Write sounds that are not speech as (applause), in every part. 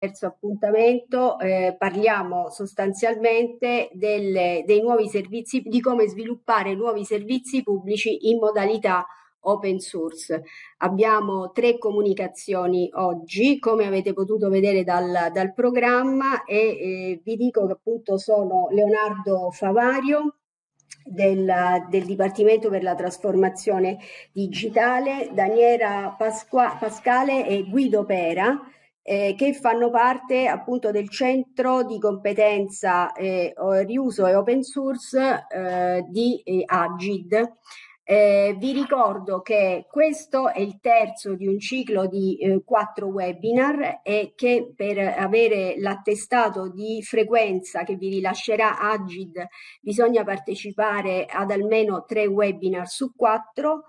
terzo appuntamento eh, parliamo sostanzialmente delle, dei nuovi servizi, di come sviluppare nuovi servizi pubblici in modalità open source. Abbiamo tre comunicazioni oggi, come avete potuto vedere dal, dal programma e eh, vi dico che appunto sono Leonardo Favario, del, del, Dipartimento per la trasformazione digitale, Daniela Pasqua, Pascale e Guido Pera eh, che fanno parte appunto del centro di competenza eh, riuso e open source eh, di eh, Agid. Eh, vi ricordo che questo è il terzo di un ciclo di eh, quattro webinar e che per avere l'attestato di frequenza che vi rilascerà Agid bisogna partecipare ad almeno tre webinar su quattro.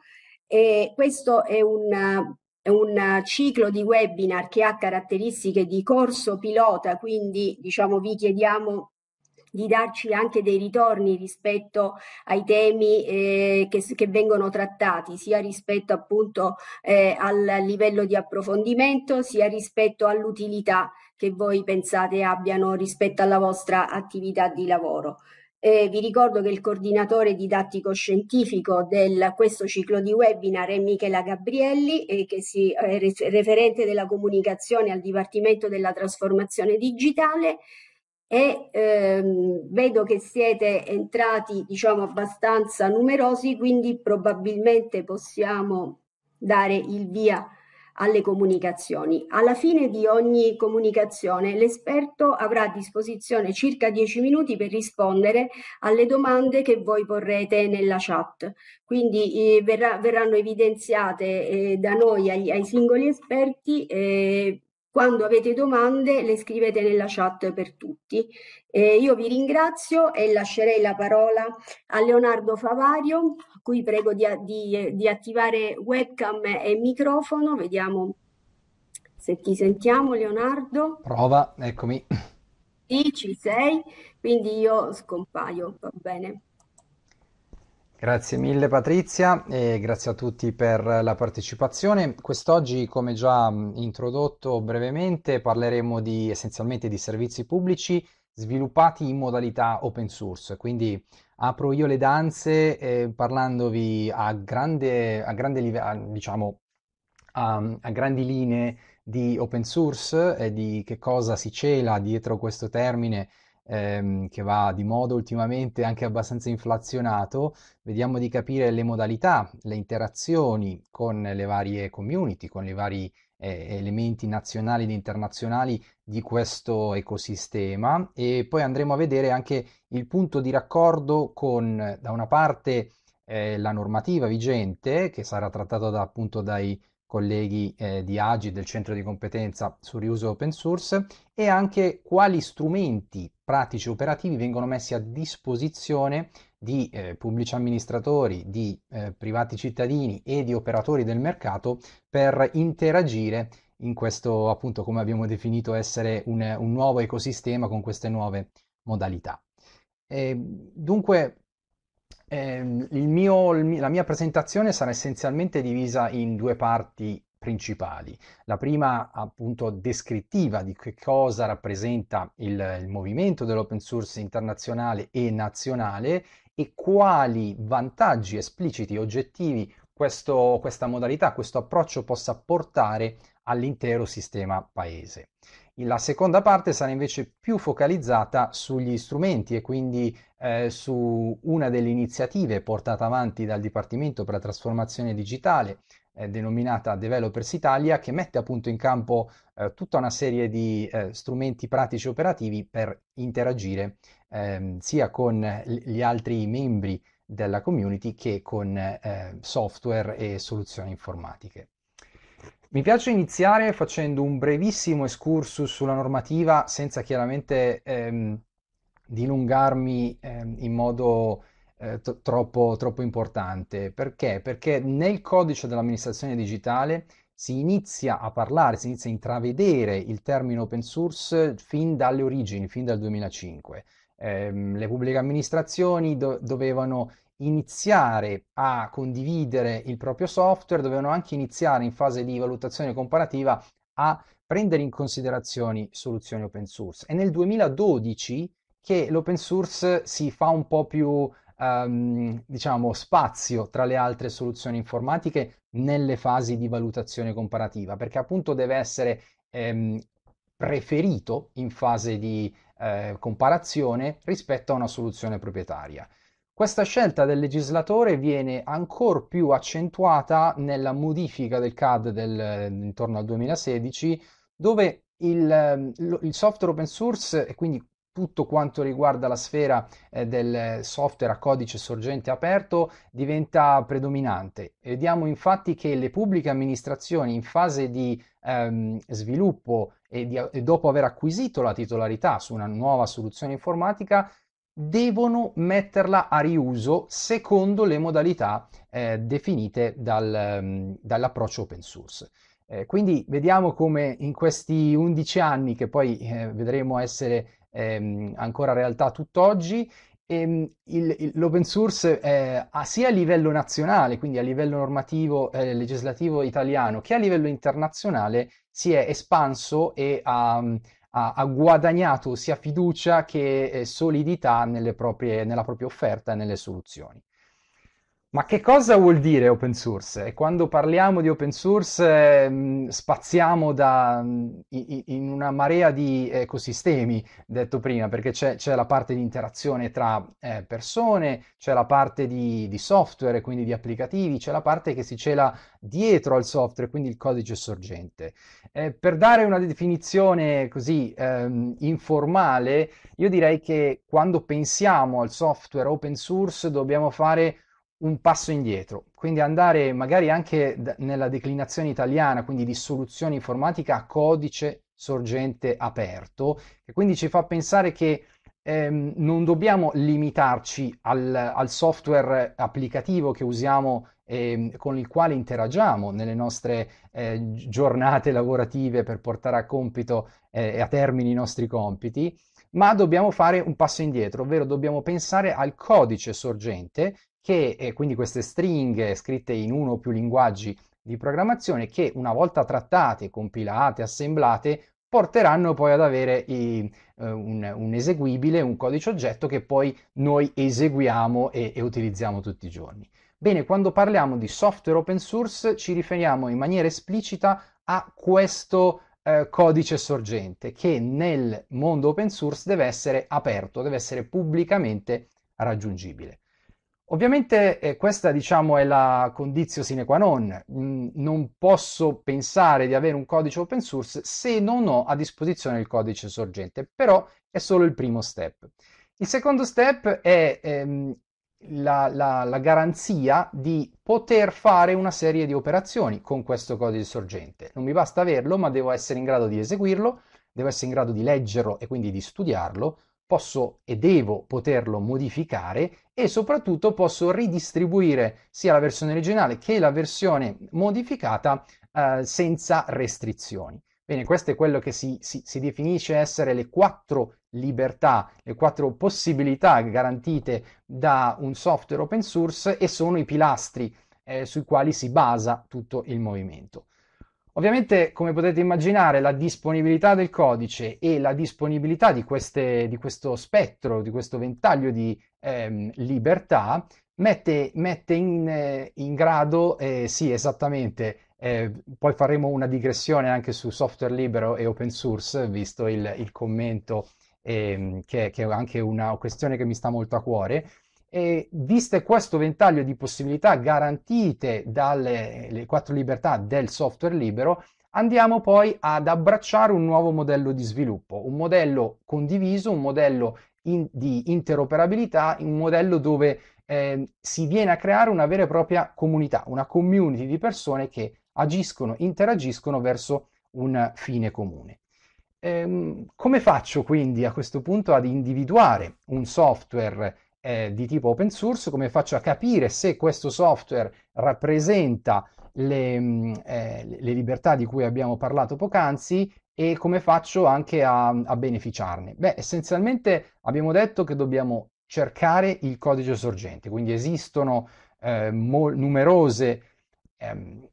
E questo è un un ciclo di webinar che ha caratteristiche di corso pilota, quindi diciamo vi chiediamo di darci anche dei ritorni rispetto ai temi eh, che, che, vengono trattati, sia rispetto appunto eh, al livello di approfondimento, sia rispetto all'utilità che voi pensate abbiano rispetto alla vostra attività di lavoro. Eh, vi ricordo che il coordinatore didattico-scientifico di questo ciclo di webinar è Michela Gabrielli, eh, che si, è eh, referente della comunicazione al Dipartimento della Trasformazione Digitale e ehm, vedo che siete entrati diciamo abbastanza numerosi, quindi probabilmente possiamo dare il via alle comunicazioni. Alla fine di ogni comunicazione l'esperto avrà a disposizione circa 10 minuti per rispondere alle domande che voi porrete nella chat. Quindi eh, verrà, verranno evidenziate eh, da noi ai, ai singoli esperti eh, quando avete domande le scrivete nella chat per tutti. Eh, io vi ringrazio e lascerei la parola a Leonardo Favario, a cui prego di, di, di attivare webcam e microfono. Vediamo se ti sentiamo Leonardo. Prova, eccomi. Sì, ci sei, quindi io scompaio, va bene. Grazie mille Patrizia e grazie a tutti per la partecipazione. Quest'oggi, come già introdotto brevemente, parleremo di, essenzialmente di servizi pubblici sviluppati in modalità open source. Quindi apro io le danze eh, parlandovi a grande, a grande livello, diciamo, a, a grandi linee di open source e eh, di che cosa si cela dietro questo termine ehm, che va di moda ultimamente anche abbastanza inflazionato, vediamo di capire le modalità, le interazioni con le varie community, con i vari eh, elementi nazionali ed internazionali di questo ecosistema e poi andremo a vedere anche il punto di raccordo con, da una parte, eh, la normativa vigente che sarà trattata da, appunto dai colleghi eh, di Agi del centro di competenza sul riuso open source e anche quali strumenti pratici operativi vengono messi a disposizione di eh, pubblici amministratori, di eh, privati cittadini e di operatori del mercato per interagire in questo appunto come abbiamo definito essere un, un nuovo ecosistema con queste nuove modalità. E, ehm, dunque Ehm, il mio, il, la mia presentazione sarà essenzialmente divisa in due parti principali. La prima appunto descrittiva di che cosa rappresenta il, il movimento dell'open source internazionale e nazionale e quali vantaggi espliciti, oggettivi questo, questa modalità, questo approccio possa portare all'intero sistema paese. La seconda parte sarà invece più focalizzata sugli strumenti e quindi eh, su una delle iniziative portate avanti dal Dipartimento per la trasformazione digitale eh, denominata Developers Italia che mette appunto in campo eh, tutta una serie di eh, strumenti pratici e operativi per interagire ehm, sia con gli altri membri della community che con eh, software e soluzioni informatiche. Mi piace iniziare facendo un brevissimo excursus sulla normativa senza chiaramente ehm, dilungarmi ehm, in modo eh, troppo, troppo importante. Perché? Perché nel codice dell'amministrazione digitale si inizia a parlare, si inizia a intravedere il termine open source fin dalle origini, fin dal 2005. Eh, le pubbliche amministrazioni do- dovevano iniziare a condividere il proprio software, dovevano anche iniziare in fase di valutazione comparativa a prendere in considerazione soluzioni open source. È nel 2012 che l'open source si fa un po' più um, diciamo spazio tra le altre soluzioni informatiche nelle fasi di valutazione comparativa, perché appunto deve essere ehm, preferito in fase di eh, comparazione rispetto a una soluzione proprietaria. Questa scelta del legislatore viene ancora più accentuata nella modifica del CAD del, intorno al 2016, dove il, il software open source e quindi tutto quanto riguarda la sfera eh, del software a codice sorgente aperto diventa predominante. Vediamo infatti che le pubbliche amministrazioni in fase di ehm, sviluppo e, di, e, dopo aver acquisito la titolarità su una nuova soluzione informatica devono metterla a riuso secondo le modalità eh, definite dal, ehm, dall'approccio open source. Eh, quindi vediamo come in questi 11 anni, che poi eh, vedremo essere ehm, ancora realtà tutt'oggi, ehm, il, il, l'open source eh, a, sia a livello nazionale, quindi a livello normativo eh, legislativo italiano, che a livello internazionale si è espanso e ha ha, ha guadagnato sia fiducia che eh, solidità nelle proprie, nella propria offerta e nelle soluzioni. Ma che cosa vuol dire open source? E quando parliamo di open source mh, mm, spaziamo da, mh, mm, in una marea di ecosistemi, detto prima, perché c'è, c'è la parte di interazione tra eh, persone, c'è la parte di, di software, quindi di applicativi, c'è la parte che si cela dietro al software, quindi il codice sorgente. Eh, per dare una definizione così ehm, informale, io direi che quando pensiamo al software open source dobbiamo fare un passo indietro, quindi andare magari anche d- nella declinazione italiana, quindi di soluzione informatica a codice sorgente aperto, che quindi ci fa pensare che ehm, non dobbiamo limitarci al, al software applicativo che usiamo e ehm, con il quale interagiamo nelle nostre eh, giornate lavorative per portare a compito eh, e eh, a termine i nostri compiti, ma dobbiamo fare un passo indietro, ovvero dobbiamo pensare al codice sorgente che eh, quindi queste stringhe scritte in uno o più linguaggi di programmazione che una volta trattate, compilate, assemblate, porteranno poi ad avere i, eh, un, un, eseguibile, un codice oggetto che poi noi eseguiamo e, e, utilizziamo tutti i giorni. Bene, quando parliamo di software open source ci riferiamo in maniera esplicita a questo eh, codice sorgente che nel mondo open source deve essere aperto, deve essere pubblicamente raggiungibile. Ovviamente eh, questa diciamo è la condizio sine qua non, mm, non posso pensare di avere un codice open source se non ho a disposizione il codice sorgente, però è solo il primo step. Il secondo step è ehm, la, la, la garanzia di poter fare una serie di operazioni con questo codice sorgente. Non mi basta averlo, ma devo essere in grado di eseguirlo, devo essere in grado di leggerlo e quindi di studiarlo, posso e devo poterlo modificare e soprattutto posso ridistribuire sia la versione originale che la versione modificata eh, senza restrizioni. Bene, questo è quello che si, si, si, definisce essere le quattro libertà, le quattro possibilità garantite da un software open source e sono i pilastri eh, sui quali si basa tutto il movimento. Ovviamente, come potete immaginare, la disponibilità del codice e la disponibilità di, queste, di questo spettro, di questo ventaglio di ehm, libertà, mette, mette in, eh, in, grado, eh, sì, esattamente, eh, poi faremo una digressione anche su software libero e open source, visto il, il commento, ehm, che, che, è anche una questione che mi sta molto a cuore, e viste questo ventaglio di possibilità garantite dalle quattro libertà del software libero, andiamo poi ad abbracciare un nuovo modello di sviluppo, un modello condiviso, un modello in, di interoperabilità, un modello dove eh, si viene a creare una vera e propria comunità, una community di persone che agiscono, interagiscono verso un fine comune. Ehm, come faccio quindi a questo punto ad individuare un software eh, di tipo open source, come faccio a capire se questo software rappresenta le, mm, eh, le libertà di cui abbiamo parlato poc'anzi e come faccio anche a, a beneficiarne? Beh, essenzialmente abbiamo detto che dobbiamo cercare il codice sorgente, quindi esistono eh, mol- numerose ehm,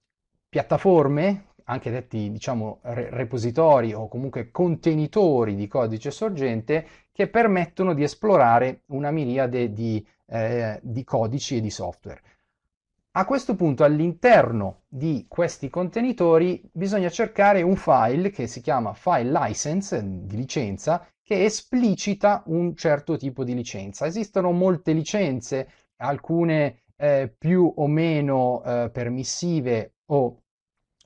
piattaforme, anche detti diciamo re- repositori o comunque contenitori di codice sorgente, che permettono di esplorare una miriade di, eh, di codici e di software. A questo punto all'interno di questi contenitori bisogna cercare un file che si chiama file license, mm, di licenza, che esplicita un certo tipo di licenza. Esistono molte licenze, alcune eh, più o meno eh, permissive o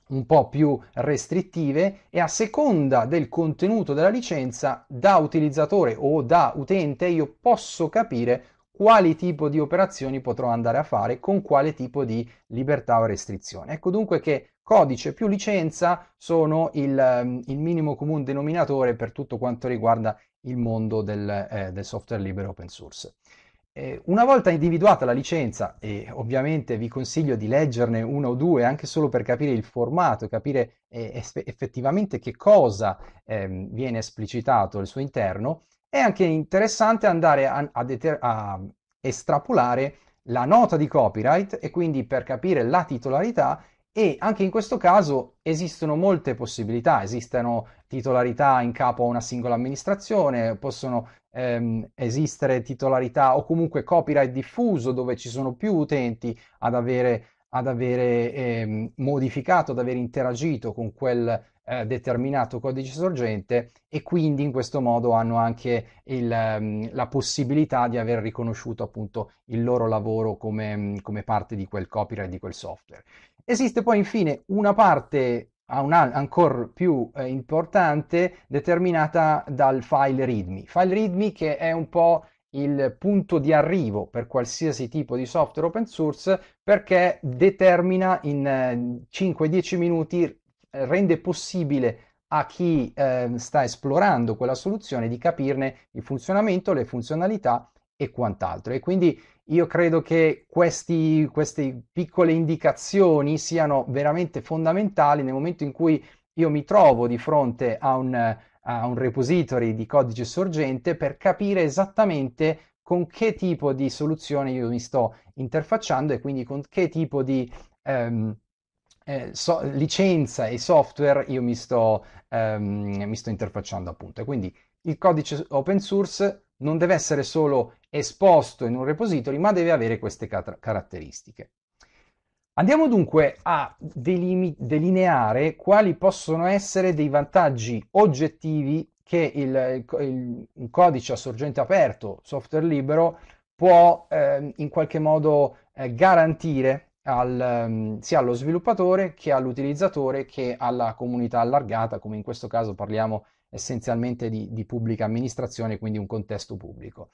un po' più restrittive e a seconda del contenuto della licenza da utilizzatore o da utente io posso capire quali tipo di operazioni potrò andare a fare con quale tipo di libertà o restrizione. Ecco dunque che codice più licenza sono il, ehm, il minimo comune denominatore per tutto quanto riguarda il mondo del, eh, del software libero open source. Eh, una volta individuata la licenza, e ovviamente vi consiglio di leggerne una o due anche solo per capire il formato, capire eh, effettivamente che cosa ehm, viene esplicitato al suo interno, è anche interessante andare a, a, a estrapolare la nota di copyright e quindi per capire la titolarità e anche in questo caso esistono molte possibilità, esistono titolarità in capo a una singola amministrazione, possono ehm, esistere titolarità o comunque copyright diffuso dove ci sono più utenti ad avere, ad avere ehm, modificato, ad aver interagito con quel eh, determinato codice sorgente e quindi in questo modo hanno anche il, ehm, la possibilità di aver riconosciuto appunto il loro lavoro come, come parte di quel copyright, di quel software. Esiste poi infine una parte ancora più eh, importante determinata dal file readme. File readme che è un po' il punto di arrivo per qualsiasi tipo di software open source perché determina in eh, 5-10 minuti, eh, rende possibile a chi eh, sta esplorando quella soluzione di capirne il funzionamento, le funzionalità e quant'altro. E quindi io credo che questi, queste piccole indicazioni siano veramente fondamentali nel momento in cui io mi trovo di fronte a un, a un repository di codice sorgente per capire esattamente con che tipo di soluzione io mi sto interfacciando e quindi con che tipo di ehm, eh, so, licenza e software io mi sto, ehm, mi sto interfacciando appunto. E quindi il codice open source non deve essere solo esposto in un repository, ma deve avere queste car caratteristiche. Andiamo dunque a delineare quali possono essere dei vantaggi oggettivi che il, il, il codice a sorgente aperto, software libero, può eh, in qualche modo eh, garantire al, ehm, sia allo sviluppatore che all'utilizzatore che alla comunità allargata, come in questo caso parliamo essenzialmente di, di pubblica amministrazione, quindi un contesto pubblico.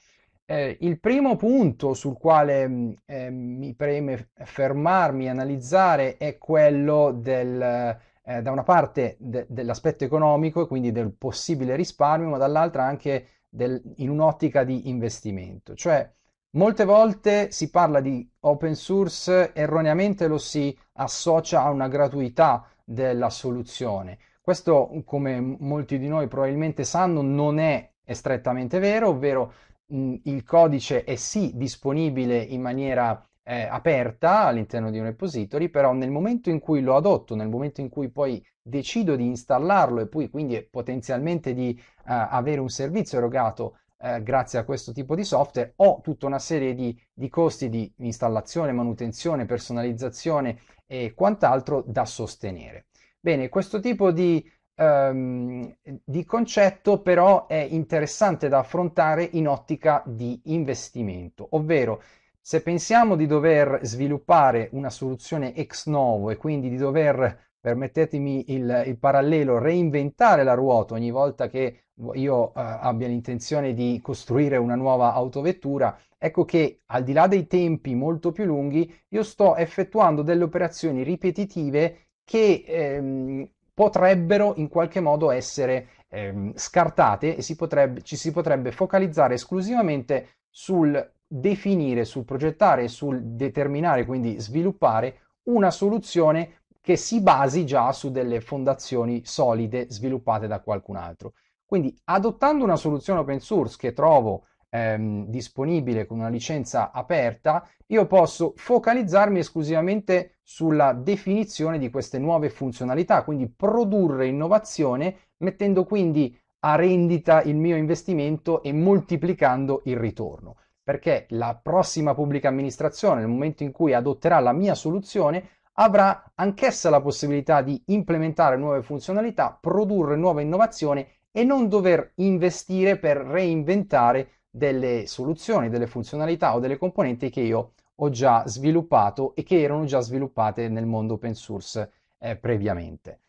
Eh, il primo punto sul quale mm, eh, mi preme fermarmi e analizzare è quello del, eh, da una parte de- dell'aspetto economico e quindi del possibile risparmio, ma dall'altra anche del, in un'ottica di investimento. Cioè, molte volte si parla di open source, erroneamente lo si associa a una gratuità della soluzione. Questo, come molti di noi probabilmente sanno, non è strettamente vero, ovvero il codice è sì disponibile in maniera eh, aperta all'interno di un repository, però nel momento in cui lo adotto, nel momento in cui poi decido di installarlo e poi quindi potenzialmente di eh, avere un servizio erogato eh, grazie a questo tipo di software, ho tutta una serie di, di costi di installazione, manutenzione, personalizzazione e quant'altro da sostenere. Bene, questo tipo di ehm, di concetto però è interessante da affrontare in ottica di investimento, ovvero se pensiamo di dover sviluppare una soluzione ex novo e quindi di dover permettetemi il, il, parallelo, reinventare la ruota ogni volta che io eh, abbia l'intenzione di costruire una nuova autovettura, ecco che al di là dei tempi molto più lunghi, io sto effettuando delle operazioni ripetitive che ehm, potrebbero in qualche modo essere ehm, scartate e si potrebbe, ci si potrebbe focalizzare esclusivamente sul definire, sul progettare, sul determinare, quindi sviluppare una soluzione che si basi già su delle fondazioni solide sviluppate da qualcun altro. Quindi adottando una soluzione open source che trovo ehm, disponibile con una licenza aperta, io posso focalizzarmi esclusivamente sulla definizione di queste nuove funzionalità, quindi produrre innovazione mettendo quindi a rendita il mio investimento e moltiplicando il ritorno perché la prossima pubblica amministrazione, nel momento in cui adotterà la mia soluzione, avrà anch'essa la possibilità di implementare nuove funzionalità, produrre nuova innovazione e non dover investire per reinventare delle soluzioni, delle funzionalità o delle componenti che io ho già sviluppato e che erano già sviluppate nel mondo open source eh, previamente.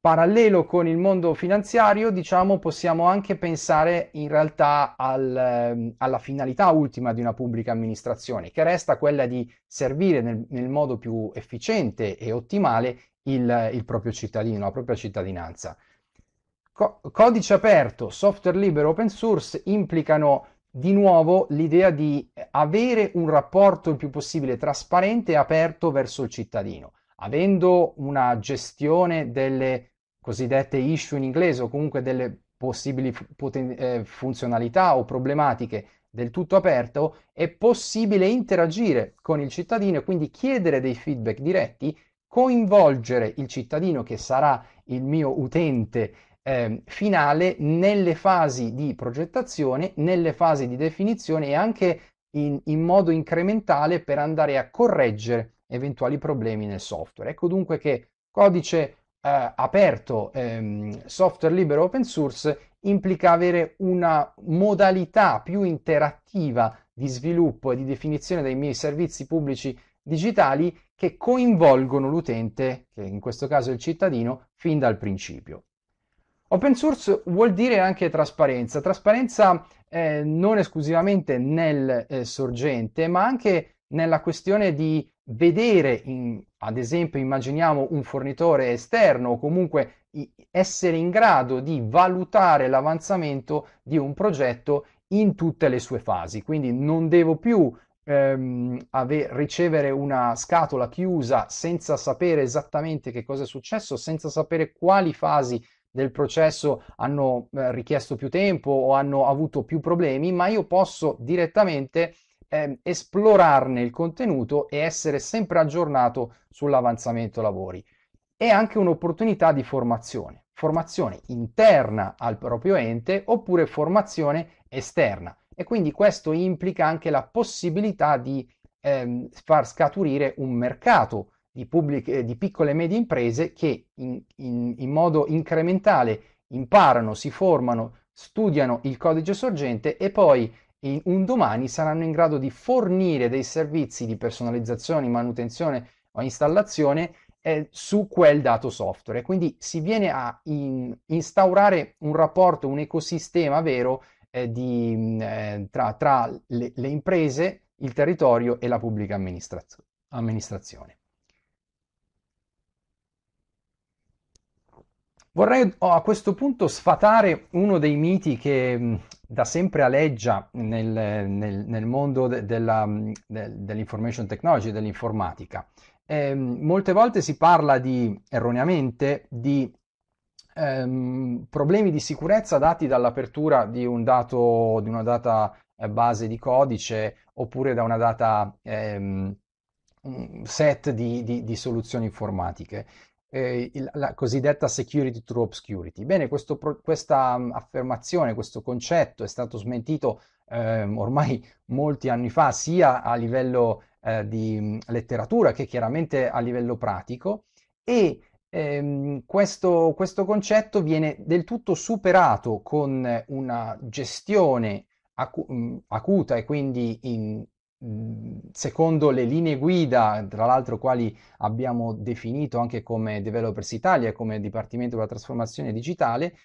Parallelo con il mondo finanziario, diciamo, possiamo anche pensare in realtà al, eh, alla finalità ultima di una pubblica amministrazione, che resta quella di servire nel, nel modo più efficiente e ottimale il, il proprio cittadino, la propria cittadinanza. Co- codice aperto, software libero, open source implicano di nuovo l'idea di avere un rapporto il più possibile trasparente e aperto verso il cittadino. Avendo una gestione delle cosiddette issue in inglese o comunque delle possibili poten- eh, funzionalità o problematiche del tutto aperto, è possibile interagire con il cittadino e quindi chiedere dei feedback diretti, coinvolgere il cittadino che sarà il mio utente eh, finale nelle fasi di progettazione, nelle fasi di definizione e anche in, in modo incrementale per andare a correggere eventuali problemi nel software. Ecco dunque che codice Uh, aperto, ehm, software libero open source, implica avere una modalità più interattiva di sviluppo e di definizione dei miei servizi pubblici digitali che coinvolgono l'utente, che in questo caso è il cittadino, fin dal principio. Open source vuol dire anche trasparenza, trasparenza eh, non esclusivamente nel eh, sorgente, ma anche nella questione di vedere, in, ad esempio, immaginiamo un fornitore esterno o comunque essere in grado di valutare l'avanzamento di un progetto in tutte le sue fasi. Quindi non devo più ehm, ave- ricevere una scatola chiusa senza sapere esattamente che cosa è successo, senza sapere quali fasi del processo hanno eh, richiesto più tempo o hanno avuto più problemi, ma io posso direttamente eh, esplorarne il contenuto e essere sempre aggiornato sull'avanzamento lavori. È anche un'opportunità di formazione, formazione interna al proprio ente oppure formazione esterna e quindi questo implica anche la possibilità di ehm, far scaturire un mercato di, pubbliche, di piccole e medie imprese che in, in, in modo incrementale imparano, si formano, studiano il codice sorgente e poi un domani saranno in grado di fornire dei servizi di personalizzazione, manutenzione o installazione eh, su quel dato software. Quindi si viene a in, instaurare un rapporto, un ecosistema vero eh, di, mm, eh, tra, tra le, le, imprese, il territorio e la pubblica amministrazio- amministrazione. Vorrei oh, a questo punto sfatare uno dei miti che mm, da sempre aleggia nel, nel, nel mondo de, della, mm, de, dell'information technology, dell'informatica. Eh, molte volte si parla di, erroneamente di ehm, problemi di sicurezza dati dall'apertura di, un dato, di una data eh, base di codice oppure da una data ehm, mm, set di, di, di, soluzioni informatiche eh, il, la cosiddetta security through obscurity. Bene, questo, questa mm, affermazione, questo concetto è stato smentito eh, ormai molti anni fa, sia a livello eh, di mm, letteratura che chiaramente a livello pratico, e ehm, questo, questo concetto viene del tutto superato con una gestione mm, acuta e quindi in, secondo le linee guida, tra l'altro quali abbiamo definito anche come Developers Italia, come Dipartimento per la trasformazione digitale,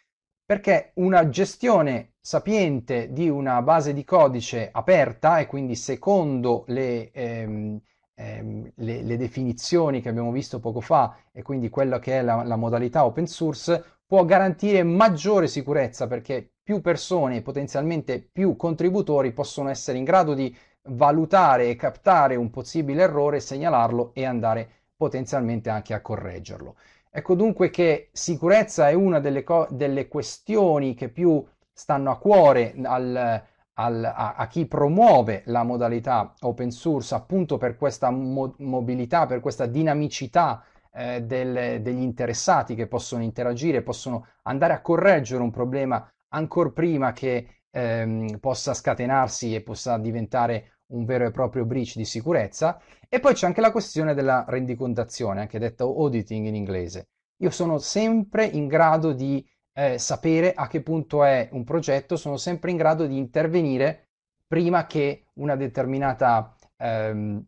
perché una gestione sapiente di una base di codice aperta e quindi secondo le, ehm, ehm, le, le definizioni che abbiamo visto poco fa e quindi quella che è la, la modalità open source può garantire maggiore sicurezza perché più persone, potenzialmente più contributori possono essere in grado di valutare e captare un possibile errore, segnalarlo e andare potenzialmente anche a correggerlo. Ecco dunque che sicurezza è una delle, co- delle questioni che più stanno a cuore al, al, a, a, chi promuove la modalità open source appunto per questa mo- mobilità, per questa dinamicità eh, del, degli interessati che possono interagire, possono andare a correggere un problema ancora prima che ehm, possa scatenarsi e possa diventare un vero e proprio breach di sicurezza. E poi c'è anche la questione della rendicontazione, anche detto auditing in inglese. Io sono sempre in grado di eh, sapere a che punto è un progetto, sono sempre in grado di intervenire prima che una determinata, ehm,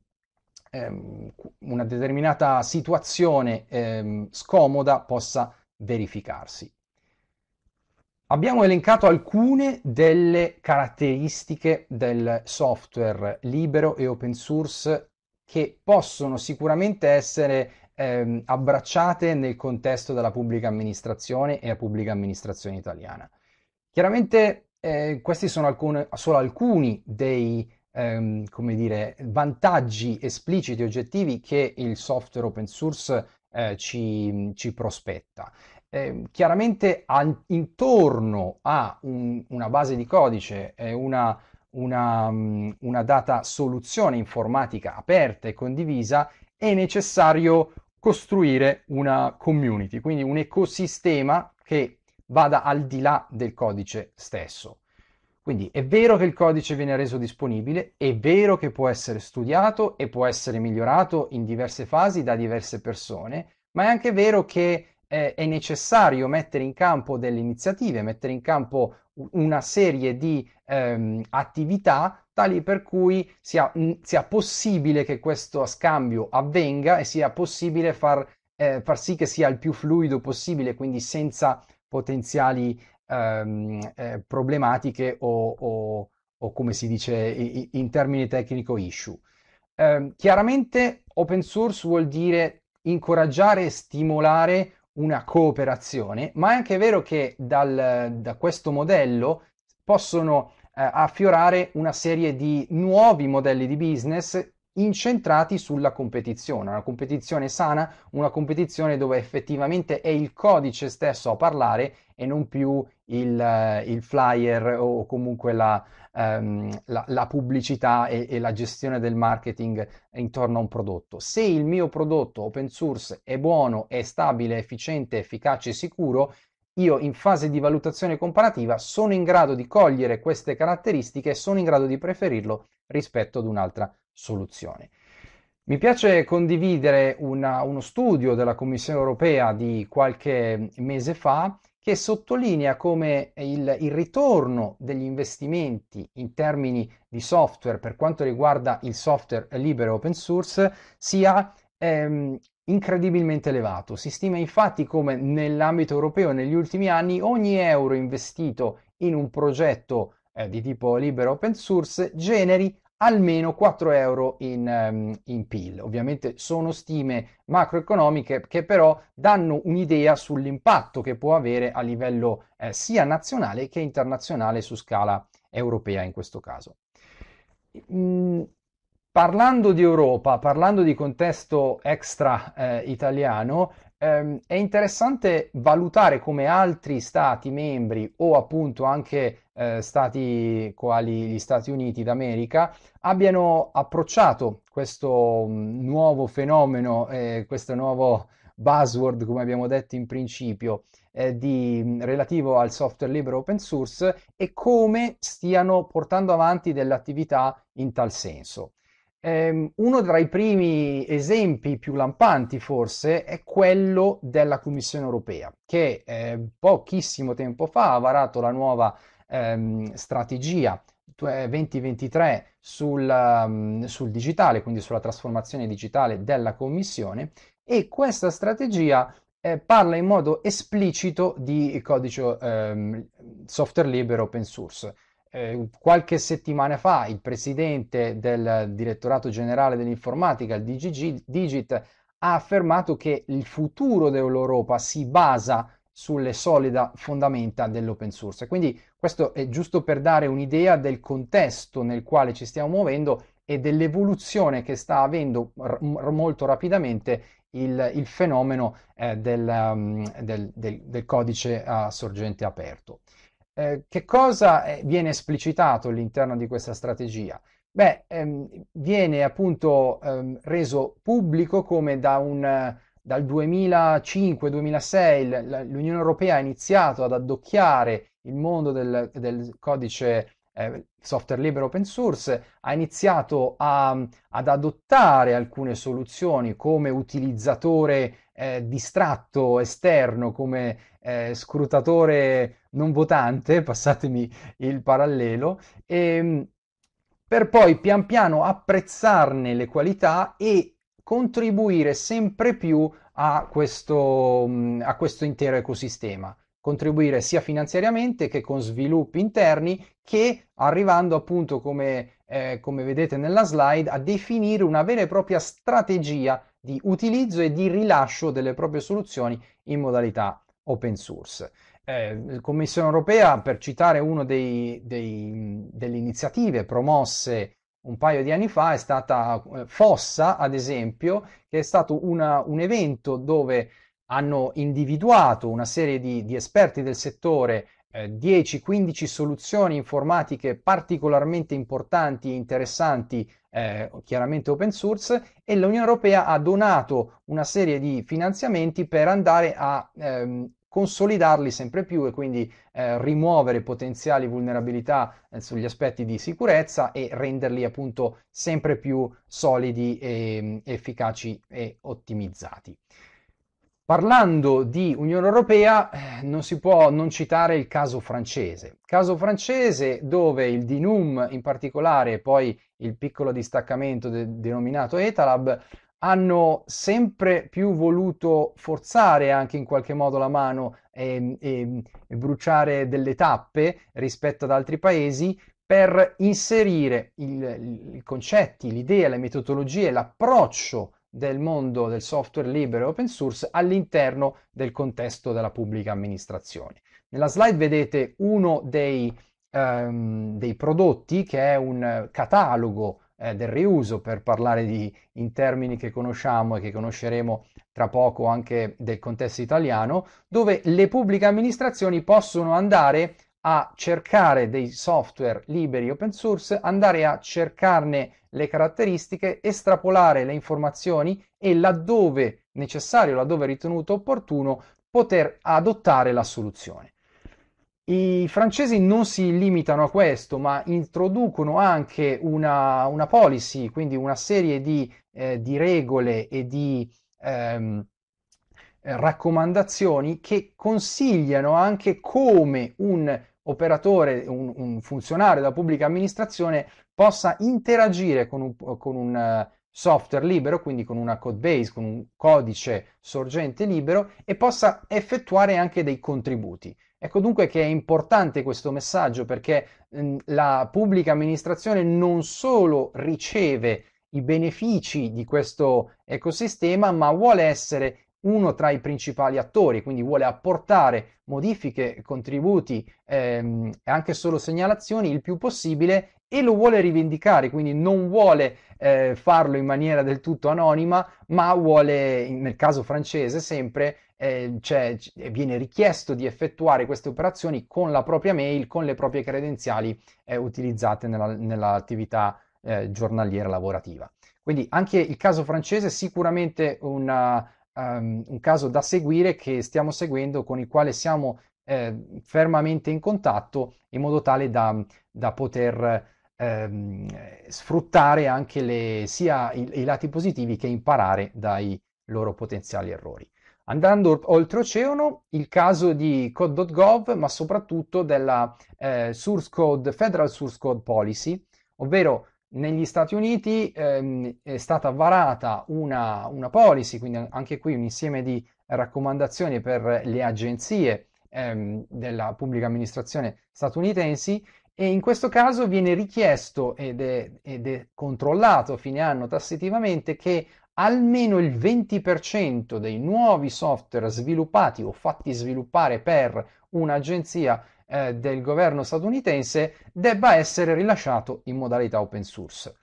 ehm, una determinata situazione ehm, scomoda possa verificarsi. Abbiamo elencato alcune delle caratteristiche del software libero e open source che possono sicuramente essere ehm, abbracciate nel contesto della pubblica amministrazione e la pubblica amministrazione italiana. Chiaramente eh, questi sono alcune, solo alcuni dei ehm, dire, vantaggi espliciti e oggettivi che il software open source eh, ci, ci prospetta eh, chiaramente a, intorno a un, una base di codice e una, una, una data soluzione informatica aperta e condivisa è necessario costruire una community, quindi un ecosistema che vada al di là del codice stesso. Quindi è vero che il codice viene reso disponibile, è vero che può essere studiato e può essere migliorato in diverse fasi da diverse persone, ma è anche vero che eh, è necessario mettere in campo delle iniziative, mettere in campo una serie di ehm, attività tali per cui sia, sia, possibile che questo scambio avvenga e sia possibile far, eh, far sì che sia il più fluido possibile, quindi senza potenziali ehm, eh, problematiche o, o, o, come si dice in termini tecnico issue. Eh, chiaramente open source vuol dire incoraggiare e stimolare una cooperazione, ma è anche vero che dal, da questo modello possono eh, affiorare una serie di nuovi modelli di business incentrati sulla competizione, una competizione sana, una competizione dove effettivamente è il codice stesso a parlare e non più il, eh, il flyer o comunque la, um, la, la pubblicità e, e, la gestione del marketing intorno a un prodotto. Se il mio prodotto open source è buono, è stabile, efficiente, efficace e sicuro, io in fase di valutazione comparativa sono in grado di cogliere queste caratteristiche e sono in grado di preferirlo rispetto ad un'altra soluzioni. Mi piace condividere una, uno studio della Commissione europea di qualche mese fa che sottolinea come il, il, ritorno degli investimenti in termini di software per quanto riguarda il software libero open source sia ehm, incredibilmente elevato. Si stima infatti come nell'ambito europeo negli ultimi anni ogni euro investito in un progetto eh, di tipo libero open source generi almeno 4 euro in, ehm, in, PIL. Ovviamente sono stime macroeconomiche che però danno un'idea sull'impatto che può avere a livello eh, sia nazionale che internazionale su scala europea in questo caso. Mm, parlando di Europa, parlando di contesto extra eh, italiano, ehm, è interessante valutare come altri stati membri o appunto anche eh, stati quali gli Stati Uniti d'America abbiano approcciato questo mm, nuovo fenomeno, eh, questo nuovo buzzword, come abbiamo detto in principio, eh, di, mm, relativo al software libero open source e come stiano portando avanti delle attività in tal senso ehm, uno tra i primi esempi più lampanti forse è quello della Commissione europea, che eh, pochissimo tempo fa ha varato la nuova ehm, strategia 2023 sul, ehm, sul, digitale, quindi sulla trasformazione digitale della Commissione e questa strategia eh, parla in modo esplicito di codice ehm, software libero open source. Ehm, qualche settimana fa il presidente del Direttorato Generale dell'Informatica, il DGG, Digit, ha affermato che il futuro dell'Europa si basa sulle solide fondamenta dell'open source. quindi questo è giusto per dare un'idea del contesto nel quale ci stiamo muovendo e dell'evoluzione che sta avendo r- molto rapidamente il, il fenomeno eh, del, um, del, del, del, codice uh, sorgente aperto. Eh, che cosa eh, viene esplicitato all'interno di questa strategia? Beh, ehm, viene appunto ehm, reso pubblico come da un, dal 2005-2006 l'Unione Europea ha iniziato ad addocchiare il mondo del, del codice eh, software libero open source, ha iniziato a, ad adottare alcune soluzioni come utilizzatore eh, distratto esterno, come eh, scrutatore non votante, (laughs) passatemi il parallelo, e, ehm, per poi pian piano apprezzarne le qualità e contribuire sempre più a questo, mm, a questo intero ecosistema contribuire sia finanziariamente che con sviluppi interni che arrivando appunto come, eh, come vedete nella slide a definire una vera e propria strategia di utilizzo e di rilascio delle proprie soluzioni in modalità open source. Eh, Commissione europea, per citare una delle iniziative promosse un paio di anni fa, è stata eh, Fossa, ad esempio, che è stato una, un evento dove hanno individuato una serie di, di esperti del settore 10-15 eh, soluzioni informatiche particolarmente importanti e interessanti eh, chiaramente open source, e l'Unione Europea ha donato una serie di finanziamenti per andare a ehm, consolidarli sempre più e quindi eh, rimuovere potenziali vulnerabilità eh, sugli aspetti di sicurezza e renderli appunto sempre più solidi, e, ehm, efficaci e ottimizzati. Parlando di Unione Europea eh, non si può non citare il caso francese. Caso francese dove il DINUM in particolare e poi il piccolo distaccamento de- denominato Etalab hanno sempre più voluto forzare anche in qualche modo la mano e, ehm, e, ehm, e bruciare delle tappe rispetto ad altri paesi per inserire i concetti, l'idea, le metodologie, l'approccio del mondo del software libero e open source all'interno del contesto della pubblica amministrazione. Nella slide vedete uno dei, ehm, dei prodotti che è un catalogo eh, del riuso per parlare di, in termini che conosciamo e che conosceremo tra poco anche del contesto italiano, dove le pubbliche amministrazioni possono andare a cercare dei software liberi open source, andare a cercarne le caratteristiche, estrapolare le informazioni e laddove necessario, laddove ritenuto opportuno, poter adottare la soluzione. I francesi non si limitano a questo, ma introducono anche una, una policy, quindi una serie di, eh, di regole e di ehm, eh, raccomandazioni che consigliano anche come un operatore, un, un funzionario della pubblica amministrazione possa interagire con un, con un eh, software libero, quindi con una code base, con un codice sorgente libero e possa effettuare anche dei contributi. Ecco dunque che è importante questo messaggio perché mm, la pubblica amministrazione non solo riceve i benefici di questo ecosistema, ma vuole essere uno tra i principali attori, quindi vuole apportare modifiche, contributi ehm, e ehm, anche solo segnalazioni il più possibile e lo vuole rivendicare, quindi non vuole eh, farlo in maniera del tutto anonima, ma vuole, nel caso francese sempre, eh, cioè, viene richiesto di effettuare queste operazioni con la propria mail, con le proprie credenziali eh, utilizzate nella, nell'attività eh, giornaliera lavorativa. Quindi anche il caso francese è sicuramente una, um, un caso da seguire che stiamo seguendo, con il quale siamo eh, fermamente in contatto in modo tale da, da poter ehm, sfruttare anche le, sia i, i, lati positivi che imparare dai loro potenziali errori. Andando oltreoceano, il caso di code.gov, ma soprattutto della eh, source code, Federal Source Code Policy, ovvero negli Stati Uniti ehm, è stata varata una, una, policy, quindi anche qui un insieme di raccomandazioni per le agenzie ehm, della pubblica amministrazione statunitensi e in questo caso viene richiesto ed è, ed è controllato a fine anno tassativamente che almeno il 20% dei nuovi software sviluppati o fatti sviluppare per un'agenzia eh, del governo statunitense debba essere rilasciato in modalità open source.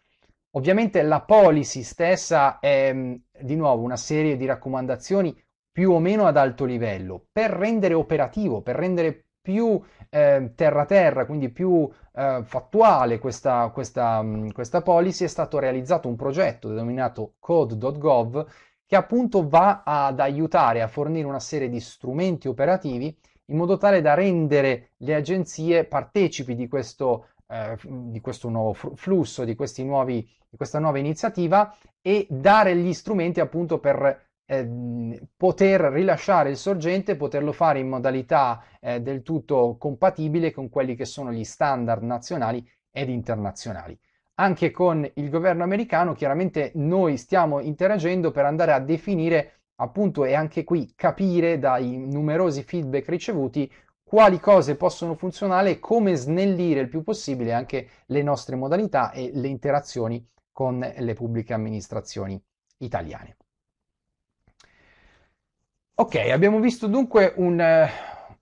Ovviamente la policy stessa è mm, di nuovo una serie di raccomandazioni più o meno ad alto livello per rendere operativo, per rendere più eh, terra terra, quindi più eh, fattuale questa, questa, mm, questa policy, è stato realizzato un progetto denominato code.gov che appunto va ad aiutare a fornire una serie di strumenti operativi in modo tale da rendere le agenzie partecipi di questo, eh, di questo nuovo flusso, di, nuovi, di, questa nuova iniziativa e dare gli strumenti appunto per ehm, poter rilasciare il sorgente, poterlo fare in modalità eh, del tutto compatibile con quelli che sono gli standard nazionali ed internazionali anche con il governo americano, chiaramente noi stiamo interagendo per andare a definire appunto e anche qui capire dai numerosi feedback ricevuti quali cose possono funzionare e come snellire il più possibile anche le nostre modalità e le interazioni con le pubbliche amministrazioni italiane. Ok, abbiamo visto dunque un,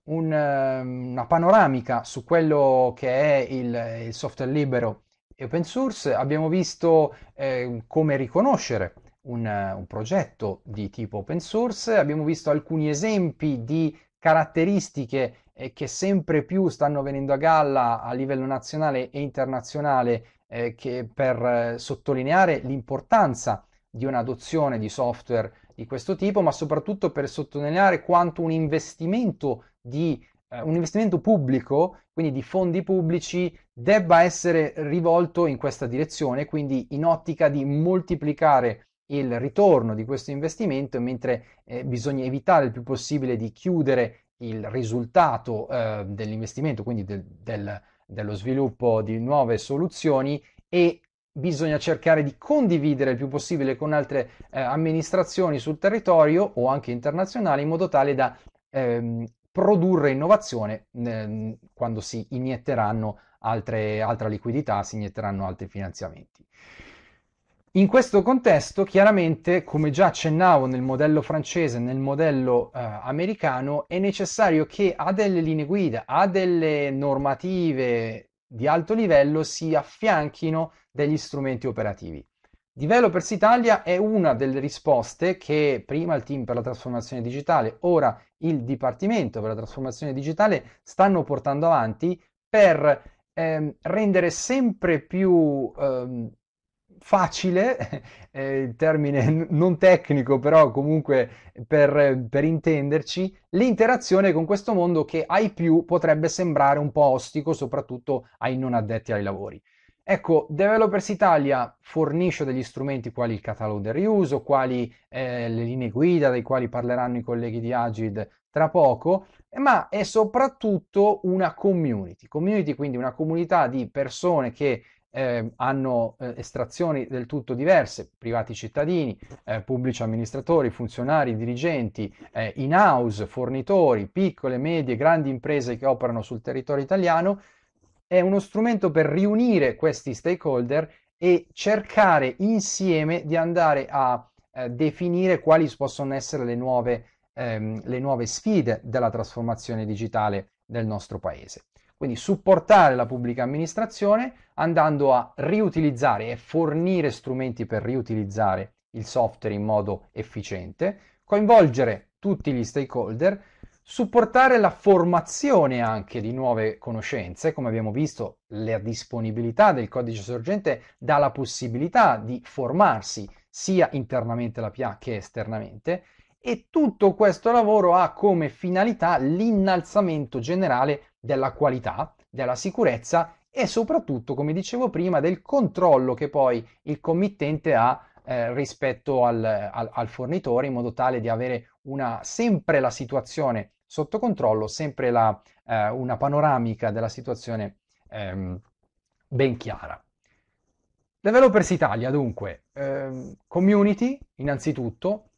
un, una panoramica su quello che è il, il software libero e open source, abbiamo visto eh, come riconoscere un, un progetto di tipo open source, abbiamo visto alcuni esempi di caratteristiche eh, che sempre più stanno venendo a galla a livello nazionale e internazionale eh, per eh, sottolineare l'importanza di un'adozione di software di questo tipo, ma soprattutto per sottolineare quanto un investimento, di, eh, un investimento pubblico, quindi di fondi pubblici, debba essere rivolto in questa direzione, quindi in ottica di moltiplicare il ritorno di questo investimento, mentre eh, bisogna evitare il più possibile di chiudere il risultato eh, dell'investimento, quindi del, del, dello sviluppo di nuove soluzioni e bisogna cercare di condividere il più possibile con altre eh, amministrazioni sul territorio o anche internazionali in modo tale da ehm, produrre innovazione ehm, quando si inietteranno altre, altra liquidità, si inietteranno altri finanziamenti. In questo contesto, chiaramente, come già accennavo nel modello francese nel modello eh, americano, è necessario che a delle linee guida, a delle normative di alto livello si affianchino degli strumenti operativi. Developers Italia è una delle risposte che prima il team per la trasformazione digitale, ora il Dipartimento per la trasformazione digitale stanno portando avanti per ehm, rendere sempre più ehm, facile, eh, (laughs) termine non tecnico, però comunque per, per, intenderci, l'interazione con questo mondo che ai più potrebbe sembrare un po' ostico, soprattutto ai non addetti ai lavori. Ecco, Developers Italia fornisce degli strumenti quali il catalogo del riuso, quali eh, le linee guida, dei quali parleranno i colleghi di Agid tra poco, ma è soprattutto una community. Community quindi una comunità di persone che eh, hanno eh, estrazioni del tutto diverse, privati cittadini, eh, pubblici amministratori, funzionari, dirigenti, eh, in house, fornitori, piccole, medie, grandi imprese che operano sul territorio italiano, è uno strumento per riunire questi stakeholder e cercare insieme di andare a eh, definire quali possono essere le nuove, ehm, le nuove sfide della trasformazione digitale del nostro paese. Quindi supportare la pubblica amministrazione andando a riutilizzare e fornire strumenti per riutilizzare il software in modo efficiente, coinvolgere tutti gli stakeholder, supportare la formazione anche di nuove conoscenze, come abbiamo visto la disponibilità del codice sorgente dà la possibilità di formarsi sia internamente la PA che esternamente e tutto questo lavoro ha come finalità l'innalzamento generale della qualità, della sicurezza e soprattutto, come dicevo prima, del controllo che poi il committente ha eh, rispetto al, al, al fornitore in modo tale di avere una, sempre la situazione sotto controllo, sempre la, eh, una panoramica della situazione ehm, ben chiara. Developers Italia, dunque, ehm, community innanzitutto,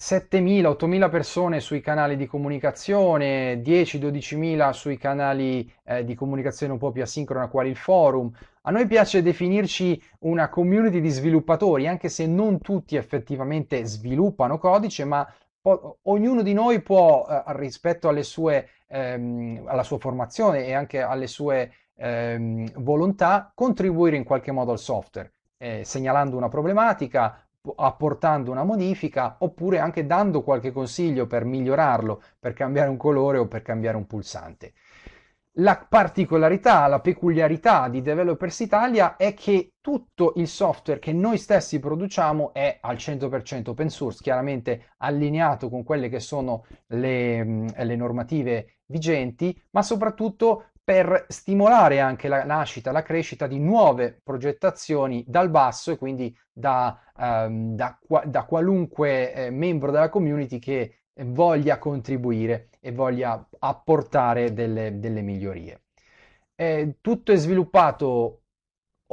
7.000-8.000 persone sui canali di comunicazione, 10-12.000 sui canali eh, di comunicazione un po' più asincrona, quali il forum. A noi piace definirci una community di sviluppatori, anche se non tutti effettivamente sviluppano codice, ma po- ognuno di noi può, eh, rispetto sue, ehm, alla sua formazione e anche alle sue ehm, volontà, contribuire in qualche modo al software. Eh, segnalando una problematica, apportando una modifica oppure anche dando qualche consiglio per migliorarlo, per cambiare un colore o per cambiare un pulsante. La particolarità, la peculiarità di Developers Italia è che tutto il software che noi stessi produciamo è al 100% open source, chiaramente allineato con quelle che sono le, le normative vigenti, ma soprattutto per stimolare anche la nascita, la crescita di nuove progettazioni dal basso e quindi da, ehm, da, qua, da qualunque eh, membro della community che voglia contribuire e voglia apportare delle, delle migliorie. Eh, tutto è sviluppato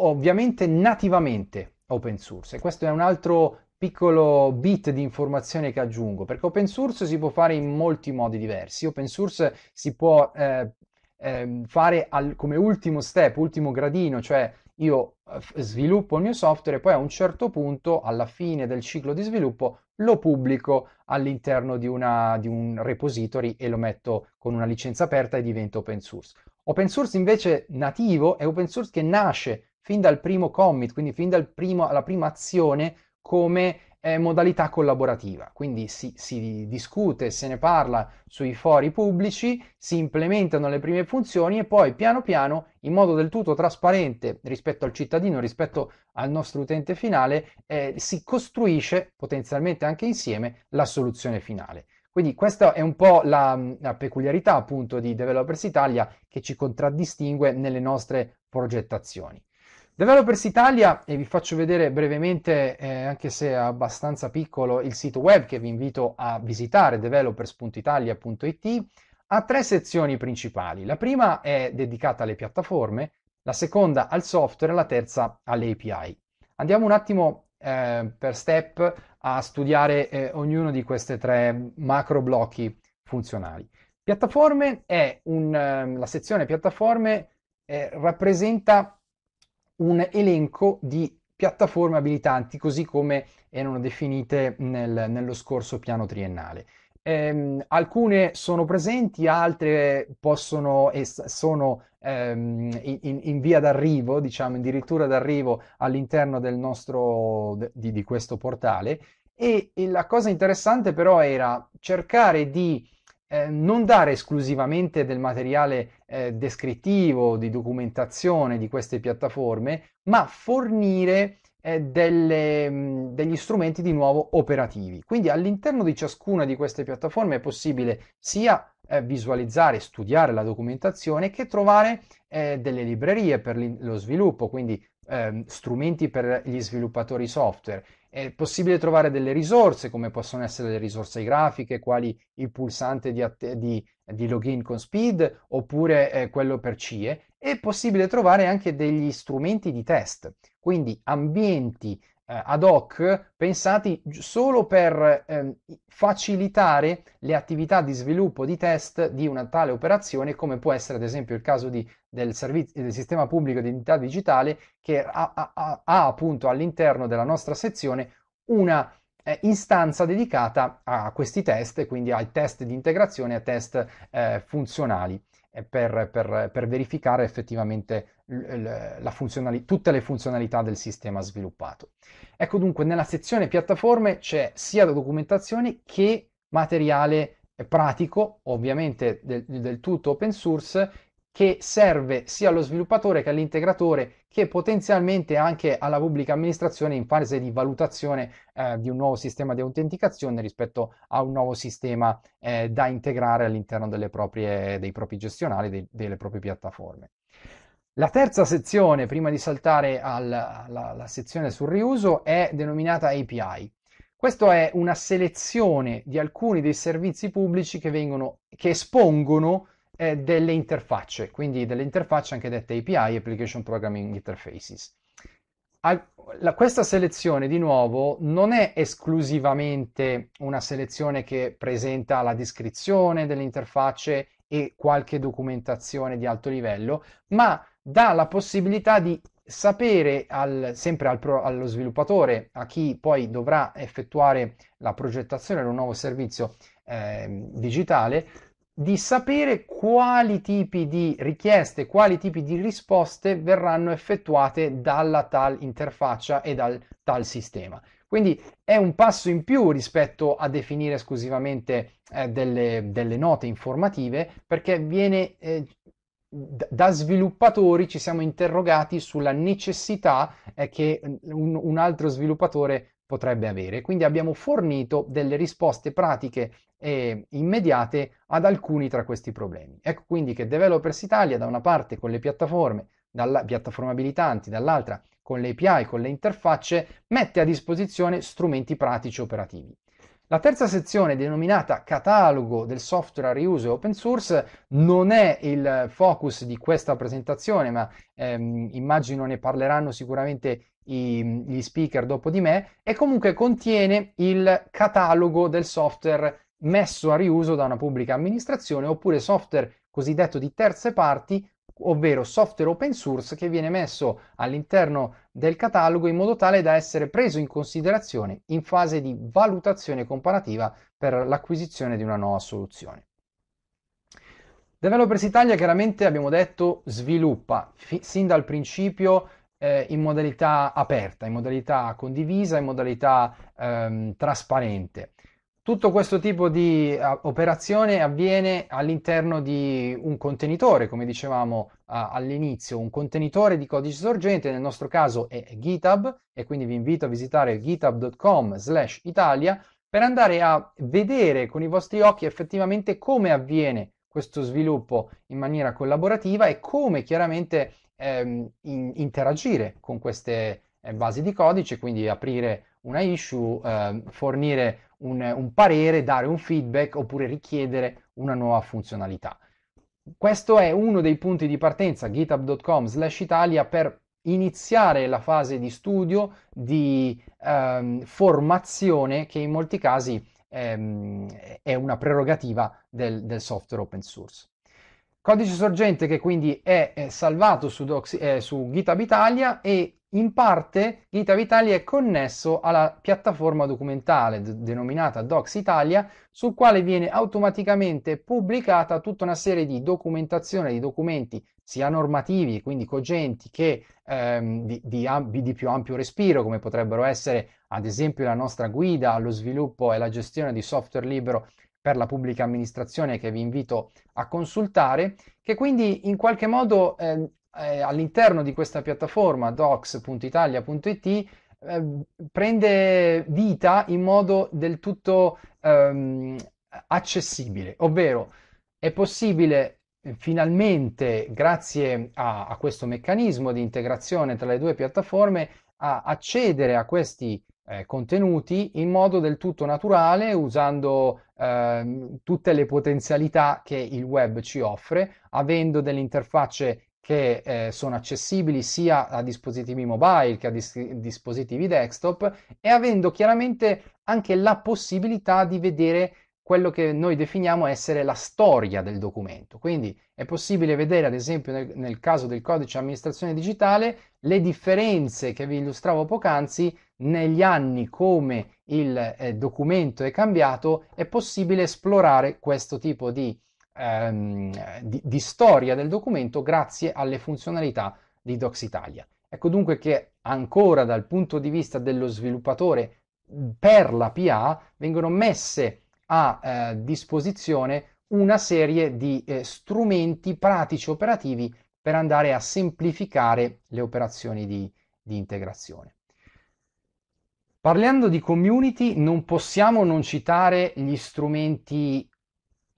ovviamente nativamente open source e questo è un altro piccolo bit di informazione che aggiungo perché open source si può fare in molti modi diversi open source si può eh, ehm, fare al, come ultimo step, ultimo gradino, cioè io eh, sviluppo il mio software e poi a un certo punto, alla fine del ciclo di sviluppo, lo pubblico all'interno di, una, di un repository e lo metto con una licenza aperta e divento open source. Open source invece nativo è open source che nasce fin dal primo commit, quindi fin dal primo, alla prima azione come eh, modalità collaborativa, quindi si, si discute, se ne parla sui fori pubblici, si implementano le prime funzioni e poi piano piano, in modo del tutto trasparente rispetto al cittadino, rispetto al nostro utente finale, eh, si costruisce potenzialmente anche insieme la soluzione finale. Quindi questa è un po' la, la, peculiarità appunto di Developers Italia che ci contraddistingue nelle nostre progettazioni. Developers Italia, e vi faccio vedere brevemente, eh, anche se è abbastanza piccolo, il sito web che vi invito a visitare, developers.italia.it, ha tre sezioni principali. La prima è dedicata alle piattaforme, la seconda al software, e la terza alle API. Andiamo un attimo eh, per step a studiare eh, ognuno di questi tre macro blocchi funzionali. Piattaforme è un, ehm, la sezione piattaforme eh, rappresenta un elenco di piattaforme abilitanti così come erano definite nel, nello scorso piano triennale. Ehm, alcune sono presenti, altre possono e sono ehm, in, in, via d'arrivo, diciamo addirittura d'arrivo all'interno del nostro, di, di questo portale. E, e la cosa interessante però era cercare di eh, non dare esclusivamente del materiale eh, descrittivo, di documentazione di queste piattaforme, ma fornire eh, delle, mh, mm, degli strumenti di nuovo operativi. Quindi all'interno di ciascuna di queste piattaforme è possibile sia eh, visualizzare, studiare la documentazione che trovare eh, delle librerie per lo sviluppo, quindi ehm, strumenti per gli sviluppatori software. È possibile trovare delle risorse, come possono essere le risorse grafiche, quali il pulsante di, att- di, di login con Speed oppure eh, quello per CIE. È possibile trovare anche degli strumenti di test, quindi ambienti eh, ad hoc pensati solo per ehm, facilitare le attività di sviluppo di test di una tale operazione, come può essere ad esempio il caso di, del, del sistema pubblico di identità digitale che ha, ha, ha, ha appunto all'interno della nostra sezione una eh, istanza dedicata a questi test, quindi ai test di integrazione e a test eh, funzionali per, per, per verificare effettivamente funzionali- tutte le funzionalità del sistema sviluppato. Ecco dunque, nella sezione piattaforme c'è sia documentazione che materiale pratico, ovviamente del, del tutto open source, che serve sia allo sviluppatore che all'integratore che potenzialmente anche alla pubblica amministrazione in fase di valutazione eh, di un nuovo sistema di autenticazione rispetto a un nuovo sistema eh, da integrare all'interno proprie, dei propri gestionali, dei, delle proprie piattaforme. La terza sezione, prima di saltare alla, alla, alla sezione sul riuso, è denominata API. Questa è una selezione di alcuni dei servizi pubblici che, vengono, che espongono eh, delle interfacce, quindi delle interfacce anche dette API, Application Programming Interfaces. Al, la, questa selezione di nuovo non è esclusivamente una selezione che presenta la descrizione delle interfacce e qualche documentazione di alto livello, ma dà la possibilità di sapere al, sempre al pro, allo sviluppatore, a chi poi dovrà effettuare la progettazione di un nuovo servizio eh, digitale, di sapere quali tipi di richieste, quali tipi di risposte verranno effettuate dalla tal interfaccia e dal tal sistema. Quindi è un passo in più rispetto a definire esclusivamente eh, delle, delle, note informative perché viene eh, da sviluppatori ci siamo interrogati sulla necessità eh, che un, un, altro sviluppatore potrebbe avere. Quindi abbiamo fornito delle risposte pratiche e immediate ad alcuni tra questi problemi. Ecco quindi che Developers Italia da una parte con le piattaforme, dalla, piattaforme abilitanti, dall'altra con le API, con le interfacce, mette a disposizione strumenti pratici operativi. La terza sezione, denominata Catalogo del software a riuso e open source, non è il focus di questa presentazione, ma ehm, immagino ne parleranno sicuramente i, gli speaker dopo di me, e comunque contiene il catalogo del software messo a riuso da una pubblica amministrazione oppure software cosiddetto di terze parti ovvero software open source che viene messo all'interno del catalogo in modo tale da essere preso in considerazione in fase di valutazione comparativa per l'acquisizione di una nuova soluzione. Developers Italia chiaramente abbiamo detto sviluppa fi- sin dal principio eh, in modalità aperta, in modalità condivisa, in modalità ehm, trasparente. Tutto questo tipo di operazione avviene all'interno di un contenitore, come dicevamo all'inizio, un contenitore di codice sorgente, nel nostro caso è GitHub, e quindi vi invito a visitare github.com slash Italia per andare a vedere con i vostri occhi effettivamente come avviene questo sviluppo in maniera collaborativa e come chiaramente ehm, in, interagire con queste eh, basi di codice, quindi aprire una issue, eh, fornire un, un parere, dare un feedback oppure richiedere una nuova funzionalità. Questo è uno dei punti di partenza, github.com slash Italia, per iniziare la fase di studio, di ehm, formazione che in molti casi ehm, è una prerogativa del, del, software open source. Codice sorgente che quindi è, è salvato su, Docs, eh, su GitHub Italia e in parte Gita Vitali è connesso alla piattaforma documentale denominata Docs Italia, sul quale viene automaticamente pubblicata tutta una serie di documentazione di documenti sia normativi, quindi cogenti, che ehm, di, di, amb- di più ampio respiro, come potrebbero essere ad esempio la nostra guida allo sviluppo e la gestione di software libero per la pubblica amministrazione che vi invito a consultare, che quindi in qualche modo eh, eh, all'interno di questa piattaforma docs.italia.it eh, prende vita in modo del tutto ehm, accessibile, ovvero è possibile eh, finalmente, grazie a, a, questo meccanismo di integrazione tra le due piattaforme, a accedere a questi eh, contenuti in modo del tutto naturale, usando eh, tutte le potenzialità che il web ci offre, avendo delle interfacce che eh, sono accessibili sia a dispositivi mobile che a dis- dispositivi desktop e avendo chiaramente anche la possibilità di vedere quello che noi definiamo essere la storia del documento. Quindi è possibile vedere, ad esempio, nel, nel caso del codice amministrazione digitale, le differenze che vi illustravo poc'anzi negli anni come il eh, documento è cambiato, è possibile esplorare questo tipo di ehm, di, di storia del documento grazie alle funzionalità di Docs Italia. Ecco dunque che ancora dal punto di vista dello sviluppatore per la PA vengono messe a eh, disposizione una serie di eh, strumenti pratici operativi per andare a semplificare le operazioni di, di integrazione. Parlando di community non possiamo non citare gli strumenti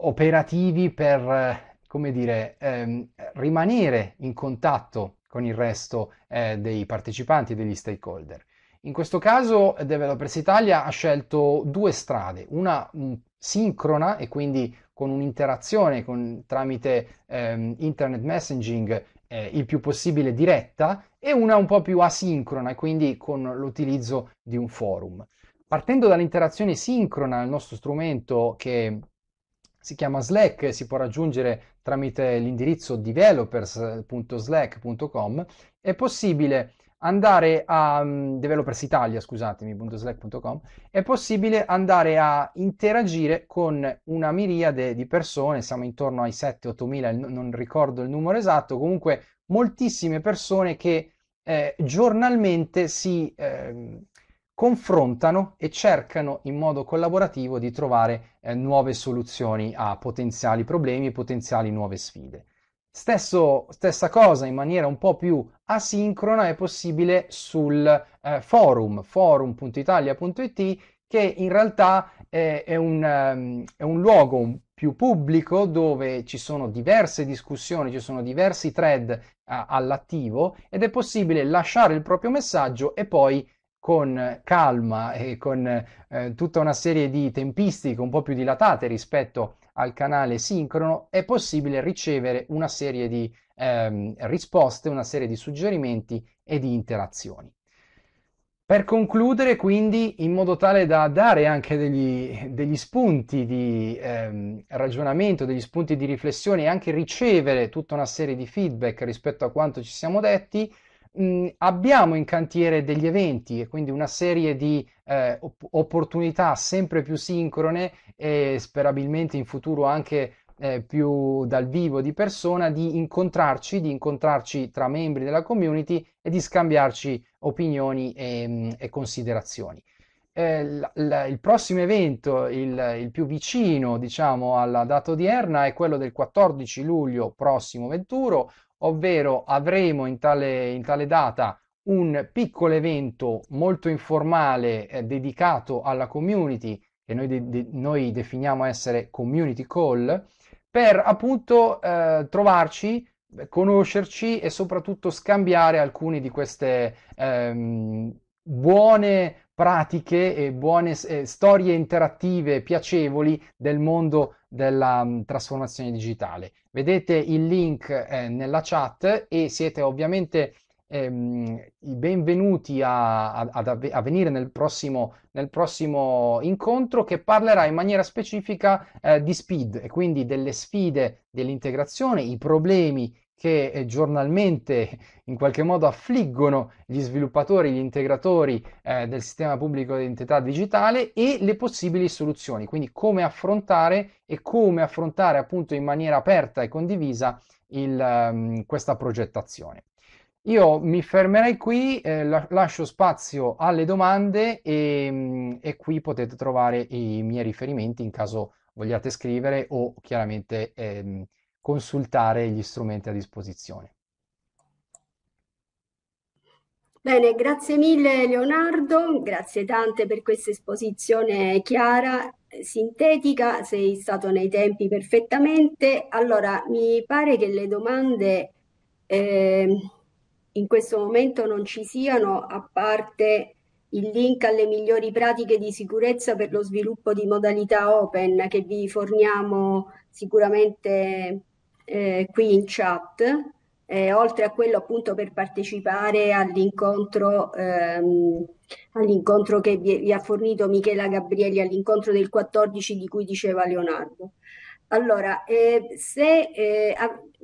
operativi per, come dire, ehm, rimanere in contatto con il resto eh, dei partecipanti e degli stakeholder. In questo caso Developers Italia ha scelto due strade, una mm, sincrona e quindi con un'interazione con, tramite ehm, internet messaging eh, il più possibile diretta e una un po' più asincrona e quindi con l'utilizzo di un forum. Partendo dall'interazione sincrona, il nostro strumento che si chiama Slack e si può raggiungere tramite l'indirizzo developers.slack.com. È possibile andare a mm, developers Italia, scusatemi.slack.com, è possibile andare a interagire con una miriade di persone, siamo intorno ai 7-8 mila, non ricordo il numero esatto, comunque moltissime persone che eh, giornalmente si eh, confrontano e cercano in modo collaborativo di trovare eh, nuove soluzioni a potenziali problemi e potenziali nuove sfide. Stesso, stessa cosa in maniera un po' più asincrona è possibile sul eh, forum, forum.italia.it, che in realtà eh, è, un, ehm, è un luogo più pubblico dove ci sono diverse discussioni, ci sono diversi thread uh, all'attivo ed è possibile lasciare il proprio messaggio e poi con calma e con eh, tutta una serie di tempistiche un po' più dilatate rispetto al canale sincrono, è possibile ricevere una serie di ehm, risposte, una serie di suggerimenti e di interazioni. Per concludere, quindi, in modo tale da dare anche degli, degli spunti di ehm, ragionamento, degli spunti di riflessione e anche ricevere tutta una serie di feedback rispetto a quanto ci siamo detti, mh, abbiamo in cantiere degli eventi e quindi una serie di eh, op- opportunità sempre più sincrone e sperabilmente in futuro anche eh, più dal vivo di persona, di incontrarci, di incontrarci tra membri della community e di scambiarci opinioni e, e considerazioni. Eh, l- l- il prossimo evento, il-, il, più vicino diciamo alla data odierna, è quello del 14 luglio prossimo Venturo, ovvero avremo in tale, in tale data un piccolo evento molto informale eh, dedicato alla community che noi, de- de- noi, definiamo essere community call per appunto eh, trovarci conoscerci e soprattutto scambiare alcune di queste ehm, buone pratiche e buone eh, storie interattive piacevoli del mondo della mm, trasformazione digitale. Vedete il link eh, nella chat e siete ovviamente ehm, i benvenuti a, a, a venire nel prossimo, nel prossimo, incontro che parlerà in maniera specifica eh, di SPID e quindi delle sfide dell'integrazione, i problemi che eh, giornalmente (laughs) in qualche modo affliggono gli sviluppatori, gli integratori eh, del sistema pubblico di identità digitale e le possibili soluzioni, quindi come affrontare e come affrontare appunto in maniera aperta e condivisa il, um, questa progettazione. Io mi fermerei qui, eh, la- lascio spazio alle domande e, mh, mm, e qui potete trovare i miei riferimenti in caso vogliate scrivere o chiaramente... Ehm, consultare gli strumenti a disposizione. Bene, grazie mille Leonardo, grazie tante per questa esposizione chiara, sintetica, sei stato nei tempi perfettamente. Allora, mi pare che le domande eh, in questo momento non ci siano, a parte il link alle migliori pratiche di sicurezza per lo sviluppo di modalità open che vi forniamo sicuramente eh, qui in chat, eh, oltre a quello appunto per partecipare all'incontro, ehm, all'incontro che vi, vi, ha fornito Michela Gabrielli, all'incontro del 14 di cui diceva Leonardo. Allora, eh, se, eh,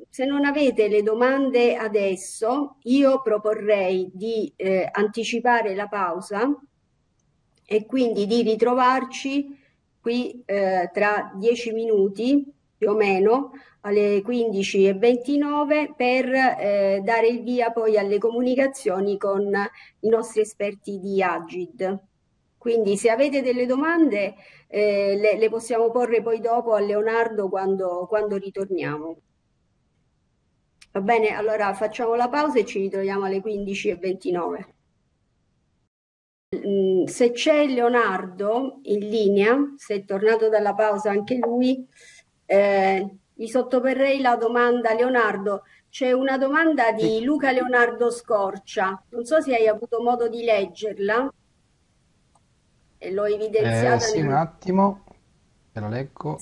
se, non avete le domande adesso, io proporrei di eh, anticipare la pausa e quindi di ritrovarci qui eh, tra dieci minuti più o meno alle 15.29 per eh, dare il via poi alle comunicazioni con i nostri esperti di Agid. Quindi se avete delle domande eh, le, le, possiamo porre poi dopo a Leonardo quando, quando ritorniamo. Va bene, allora facciamo la pausa e ci ritroviamo alle 15.29. Mm, se c'è Leonardo in linea, se è tornato dalla pausa anche lui, eh, gli sottoporrei la domanda, Leonardo. C'è una domanda di Luca Leonardo Scorcia. Non so se hai avuto modo di leggerla. E l'ho eh, evidenziata. Eh, sì, nel... un attimo, te la leggo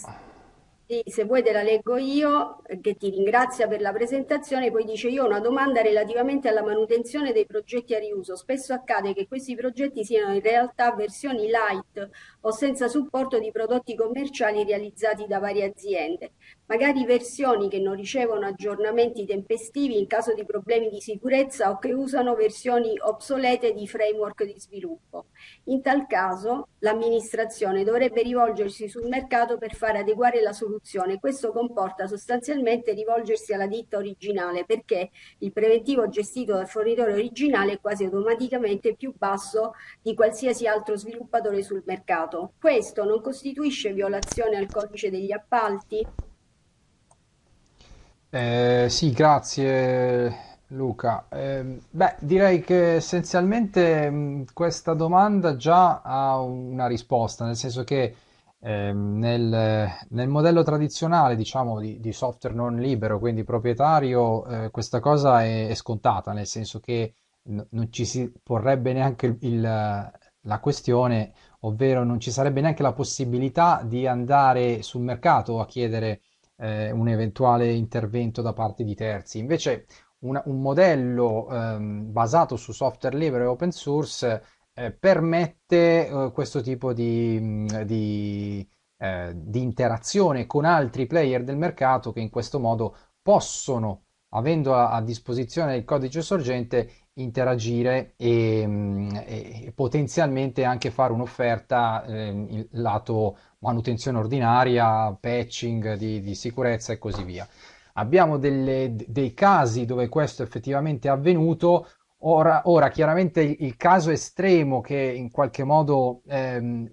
se vuoi te la leggo io, che ti ringrazia per la presentazione, poi dice io ho una domanda relativamente alla manutenzione dei progetti a riuso. Spesso accade che questi progetti siano in realtà versioni light o senza supporto di prodotti commerciali realizzati da varie aziende magari versioni che non ricevono aggiornamenti tempestivi in caso di problemi di sicurezza o che usano versioni obsolete di framework di sviluppo. In tal caso l'amministrazione dovrebbe rivolgersi sul mercato per fare adeguare la soluzione. Questo comporta sostanzialmente rivolgersi alla ditta originale perché il preventivo gestito dal fornitore originale è quasi automaticamente più basso di qualsiasi altro sviluppatore sul mercato. Questo non costituisce violazione al codice degli appalti? Eh, sì, grazie Luca. Eh, beh, direi che essenzialmente mh, mm, questa domanda già ha una risposta, nel senso che eh, nel, nel, modello tradizionale, diciamo, di, di, software non libero, quindi proprietario, eh, questa cosa è, è, scontata, nel senso che non ci si porrebbe neanche il, il, la questione, ovvero non ci sarebbe neanche la possibilità di andare sul mercato a chiedere eh, un eventuale intervento da parte di terzi. Invece una, un modello ehm, basato su software libero e open source eh, permette eh, questo tipo di, di, eh, di interazione con altri player del mercato che in questo modo possono, avendo a, a disposizione il codice sorgente, interagire e, e potenzialmente anche fare un'offerta ehm, lato manutenzione ordinaria, patching di, di sicurezza e così via. Abbiamo delle, dei casi dove questo effettivamente è avvenuto, Ora, ora, chiaramente il, il, caso estremo che in qualche modo ehm,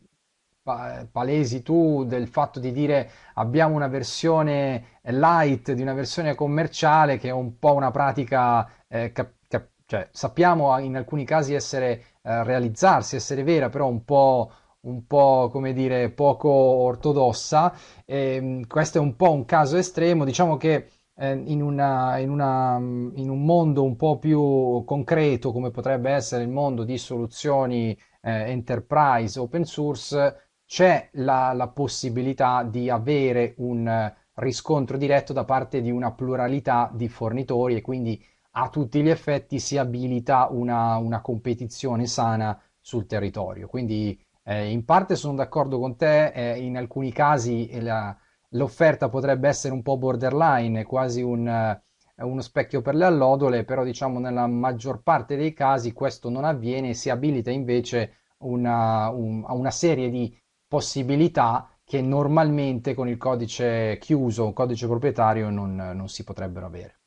pa- palesi tu del fatto di dire abbiamo una versione light di una versione commerciale che è un po' una pratica, eh, cap- cap- cioè sappiamo in alcuni casi essere, eh, realizzarsi, essere vera, però un po' un po' come dire poco ortodossa. E, ehm, questo è un po' un caso estremo, diciamo che eh, in, una, in, una, mm, in, un mondo un po' più concreto come potrebbe essere il mondo di soluzioni eh, enterprise open source c'è la, la possibilità di avere un riscontro diretto da parte di una pluralità di fornitori e quindi a tutti gli effetti si abilita una, una competizione sana sul territorio. Quindi eh, in parte sono d'accordo con te, eh, in alcuni casi eh, la, l'offerta potrebbe essere un po' borderline, quasi un, eh, uno specchio per le allodole, però diciamo nella maggior parte dei casi questo non avviene e si abilita invece una, un, a una serie di possibilità che normalmente con il codice chiuso, un codice proprietario, non, non si potrebbero avere.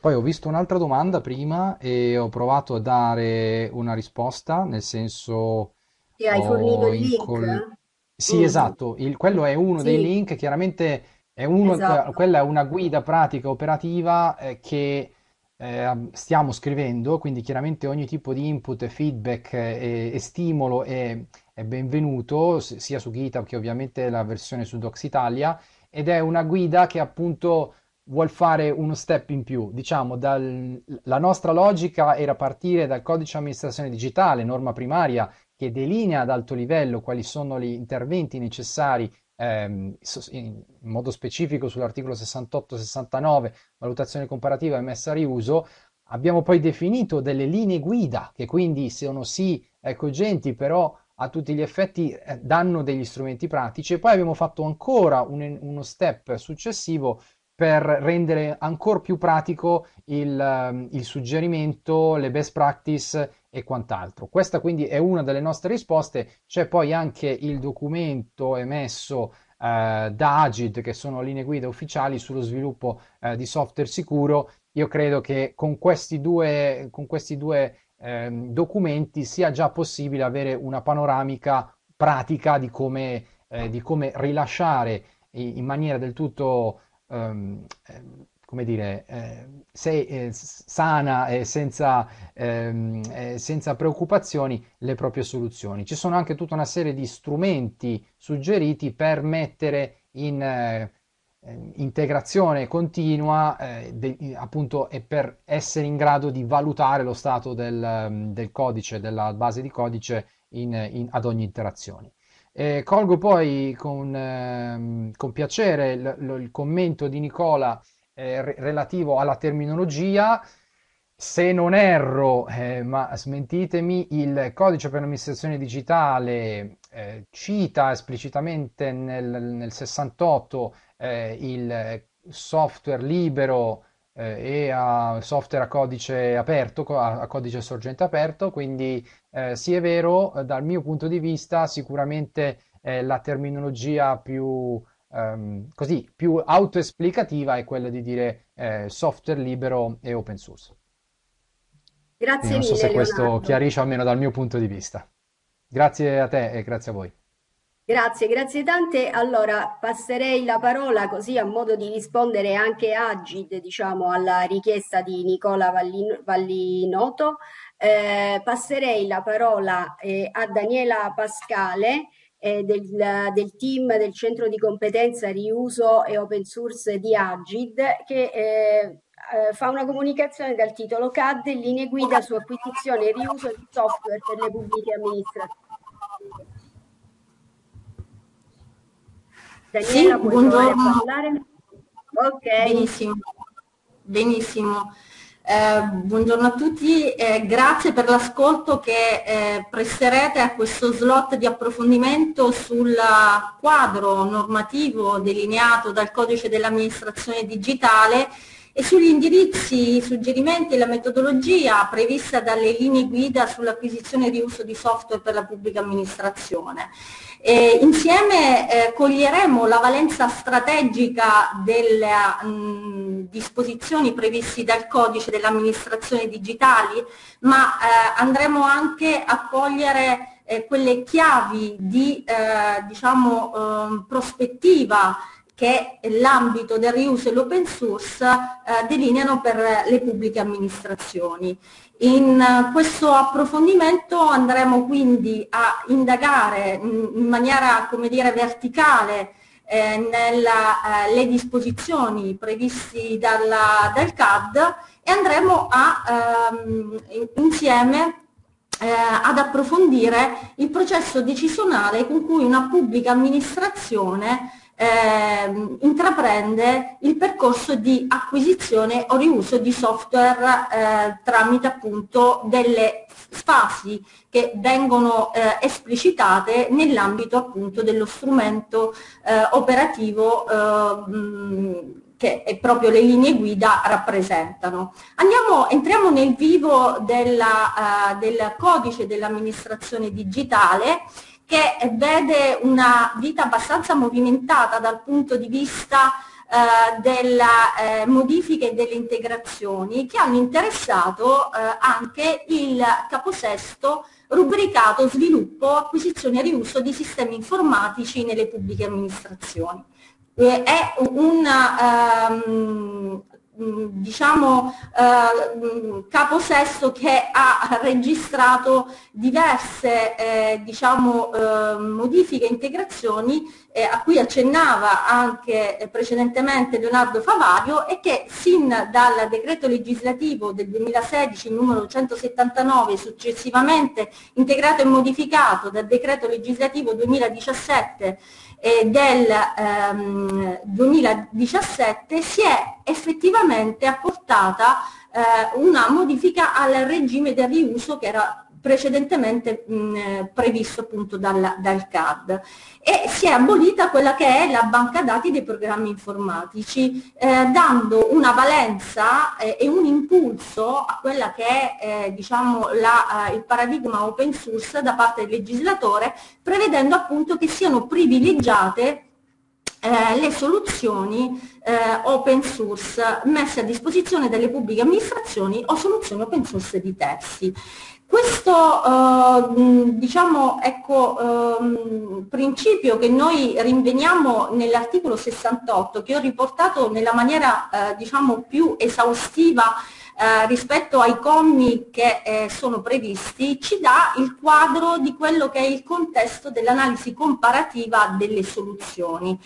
Poi ho visto un'altra domanda prima e ho provato a dare una risposta, nel senso... Ti hai fornito il link? incol- Sì, Mm. esatto, il- quello è uno dei link, chiaramente è uno- esatto. Cioè, quella è una guida pratica operativa eh, che eh, stiamo scrivendo, quindi chiaramente ogni tipo di input, feedback eh, e, e stimolo è, è benvenuto, sia su GitHub che ovviamente la versione su Docs Italia, ed è una guida che appunto vuol fare uno step in più. Diciamo, dal, la nostra logica era partire dal codice amministrazione digitale, norma primaria, che delinea ad alto livello quali sono gli interventi necessari ehm, in modo specifico sull'articolo 68-69, valutazione comparativa e messa a riuso, abbiamo poi definito delle linee guida che quindi sono sì eh, cogenti, però a tutti gli effetti eh, danno degli strumenti pratici e poi abbiamo fatto ancora un, uno step successivo per rendere ancora più pratico il, ehm, il, suggerimento, le best practice e quant'altro. Questa quindi è una delle nostre risposte. C'è poi anche il documento emesso eh, da Agid, che sono linee guida ufficiali sullo sviluppo eh, di software sicuro. Io credo che con questi due, con questi due eh, documenti sia già possibile avere una panoramica pratica di come, eh, di come rilasciare in maniera del tutto um, come dire, eh, se, eh, sana e senza, ehm, senza preoccupazioni le proprie soluzioni. Ci sono anche tutta una serie di strumenti suggeriti per mettere eh, in integrazione continua eh, de, appunto e per essere in grado di valutare lo stato del, del codice, della base di codice in, in, ad ogni interazione. Eh, colgo poi con, ehm, con piacere l- l- il commento di Nicola eh, relativo alla terminologia. Se non erro, eh, ma smentitemi, il codice per l'amministrazione digitale eh, cita esplicitamente nel, nel 68 eh, il software libero eh, e a software a codice aperto, a, codice sorgente aperto, quindi eh, sì è vero, eh, dal mio punto di vista sicuramente eh, la terminologia più, ehm, così, più autoesplicativa è quella di dire eh, software libero e open source. Grazie mille. non so mille, se questo chiarisce almeno dal mio punto di vista. Grazie a te e grazie a voi. Grazie, grazie tante. Allora passerei la parola così a modo di rispondere anche a Agid, diciamo, alla richiesta di Nicola Vallin Vallinoto. Eh, passerei la parola eh, a Daniela Pascale eh, del, del, team del centro di competenza riuso e open source di Agid che eh, eh, fa una comunicazione dal titolo CAD linee guida su acquisizione e riuso di software per le pubbliche amministrazioni. Daniela, sì, buongiorno. Ok. Benissimo. Benissimo. Eh, buongiorno a tutti, eh, grazie per l'ascolto che eh, presterete a questo slot di approfondimento sul quadro normativo delineato dal codice dell'amministrazione digitale e sugli indirizzi, i suggerimenti e la metodologia prevista dalle linee guida sull'acquisizione di uso di software per la pubblica amministrazione. Eh, insieme eh, coglieremo la valenza strategica delle mh, mm, disposizioni previste dal codice dell'amministrazione digitali, ma eh, andremo anche a cogliere eh, quelle chiavi di eh, diciamo, ehm, prospettiva che l'ambito del riuso e l'open source eh, delineano per le pubbliche amministrazioni. In eh, questo approfondimento andremo quindi a indagare in maniera come dire, verticale eh, nella, eh, le disposizioni previste dalla, dal CAD e andremo a, ehm, insieme eh, ad approfondire il processo decisionale con cui una pubblica amministrazione eh, intraprende il percorso di acquisizione o riuso di software eh, tramite appunto delle fasi che vengono eh, esplicitate nell'ambito appunto dello strumento eh, operativo mh, ehm, che proprio le linee guida rappresentano. Andiamo, entriamo nel vivo della, uh, del codice dell'amministrazione digitale che vede una vita abbastanza movimentata dal punto di vista eh, delle eh, modifiche e delle integrazioni che hanno interessato eh, anche il caposesto rubricato sviluppo, acquisizione e riuso di sistemi informatici nelle pubbliche amministrazioni. Eh, è un um, Mm, diciamo, eh, caposesto che ha registrato diverse eh, diciamo, eh, modifiche e integrazioni eh, a cui accennava anche eh, precedentemente Leonardo Favario e che sin dal decreto legislativo del 2016 numero 179 successivamente integrato e modificato dal decreto legislativo 2017 eh, del ehm, 2017 si è effettivamente apportata eh, una modifica al regime del riuso che era precedentemente mh, previsto appunto dalla, dal CAD e si è abolita quella che è la banca dati dei programmi informatici eh, dando una valenza eh, e un impulso a quella che è eh, diciamo, la, eh, il paradigma open source da parte del legislatore prevedendo appunto che siano privilegiate eh, le soluzioni eh, open source messe a disposizione delle pubbliche amministrazioni o soluzioni open source di testi. Questo eh, diciamo, ecco, eh, principio che noi rinveniamo nell'articolo 68, che ho riportato nella maniera eh, diciamo, più esaustiva eh, rispetto ai commi che eh, sono previsti, ci dà il quadro di quello che è il contesto dell'analisi comparativa delle soluzioni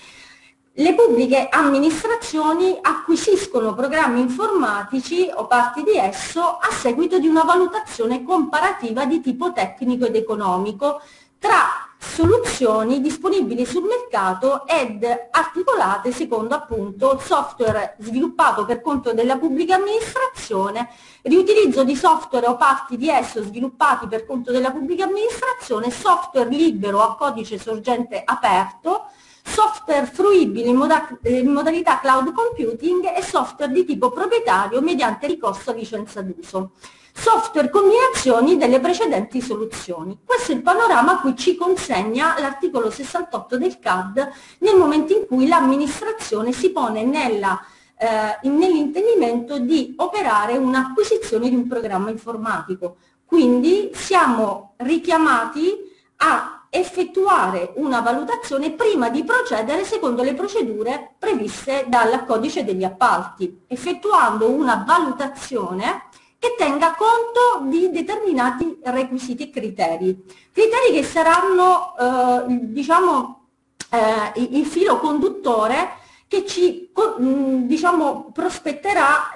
le pubbliche amministrazioni acquisiscono programmi informatici o parti di esso a seguito di una valutazione comparativa di tipo tecnico ed economico tra soluzioni disponibili sul mercato ed articolate secondo appunto software sviluppato per conto della pubblica amministrazione, riutilizzo di software o parti di esso sviluppati per conto della pubblica amministrazione, software libero a codice sorgente aperto, software fruibili in, moda in modalità cloud computing e software di tipo proprietario mediante ricorso a licenza d'uso software combinazioni delle precedenti soluzioni. Questo è il panorama a cui ci consegna l'articolo 68 del CAD nel momento in cui l'amministrazione si pone eh, nell'intendimento di operare un'acquisizione di un programma informatico. Quindi siamo richiamati a effettuare una valutazione prima di procedere secondo le procedure previste dal codice degli appalti, effettuando una valutazione che tenga conto di determinati requisiti e criteri, criteri che saranno eh, diciamo, eh, il filo conduttore che ci mm, diciamo, prospetterà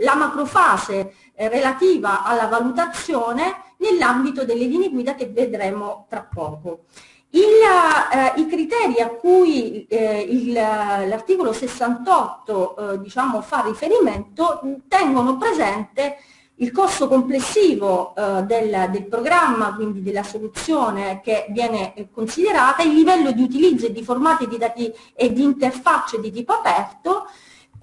la macrofase relativa alla valutazione nell'ambito delle linee guida che vedremo tra poco. Il, eh, I criteri a cui eh, l'articolo 68 eh, diciamo, fa riferimento tengono presente il costo complessivo eh, del, del, programma, quindi della soluzione che viene eh, considerata, il livello di utilizzo e di formati di dati e di interfacce di tipo aperto,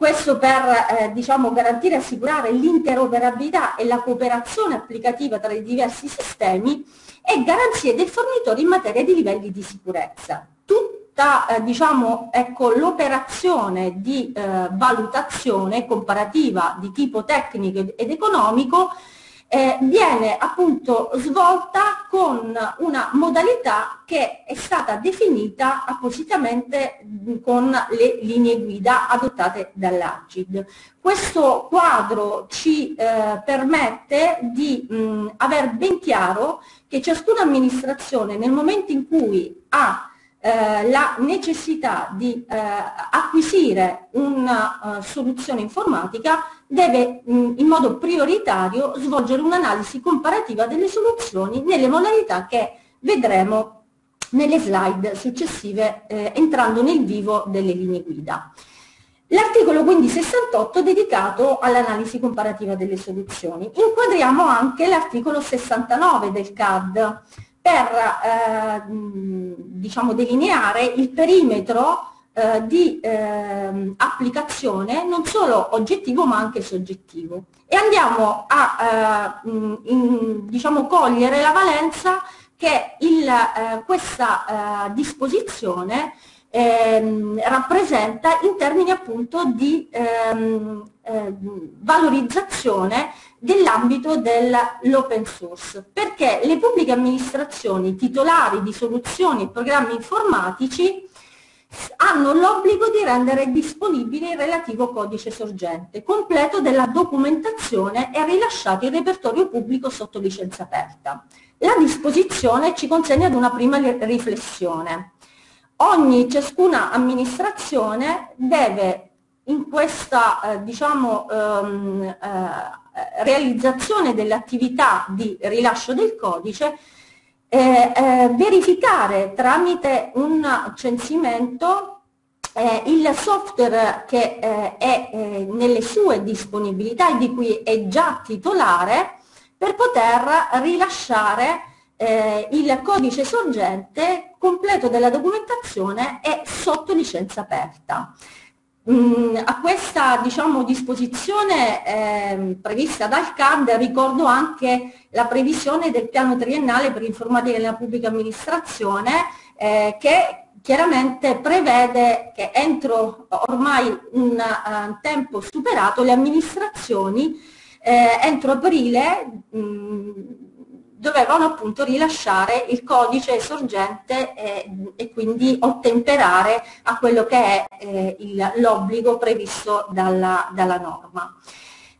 questo per eh, diciamo, garantire e assicurare l'interoperabilità e la cooperazione applicativa tra i diversi sistemi e garanzie dei fornitori in materia di livelli di sicurezza. Tutta eh, diciamo, ecco, l'operazione di eh, valutazione comparativa di tipo tecnico ed economico eh, viene appunto svolta con una modalità che è stata definita appositamente mm, con le linee guida adottate dall'AGID. Questo quadro ci eh, permette di mh, mm, aver ben chiaro che ciascuna amministrazione nel momento in cui ha eh, la necessità di eh, acquisire una uh, soluzione informatica deve mh, in modo prioritario svolgere un'analisi comparativa delle soluzioni nelle modalità che vedremo nelle slide successive eh, entrando nel vivo delle linee guida. L'articolo quindi 68 è dedicato all'analisi comparativa delle soluzioni. Inquadriamo anche l'articolo 69 del CAD per eh, diciamo, delineare il perimetro eh, di eh, applicazione non solo oggettivo ma anche soggettivo e andiamo a eh, mm, in, diciamo, cogliere la valenza che il, eh, questa eh, disposizione ehm, rappresenta in termini appunto di ehm, eh, valorizzazione dell'ambito dell'open source, perché le pubbliche amministrazioni titolari di soluzioni e programmi informatici hanno l'obbligo di rendere disponibile il relativo codice sorgente completo della documentazione e rilasciato in repertorio pubblico sotto licenza aperta. La disposizione ci consegna ad una prima riflessione ogni ciascuna amministrazione deve in questa eh, diciamo, ehm, eh, realizzazione dell'attività di rilascio del codice eh, eh verificare tramite un censimento eh, il software che eh, è nelle sue disponibilità e di cui è già titolare per poter rilasciare eh, il codice sorgente completo della documentazione è sotto licenza aperta. Mm, a questa diciamo, disposizione eh, prevista dal CAD ricordo anche la previsione del piano triennale per informatica nella pubblica amministrazione eh, che chiaramente prevede che entro ormai un uh, tempo superato le amministrazioni eh, entro aprile mh, mm, dovevano appunto rilasciare il codice sorgente eh, e quindi ottemperare a quello che è eh, l'obbligo previsto dalla, dalla norma.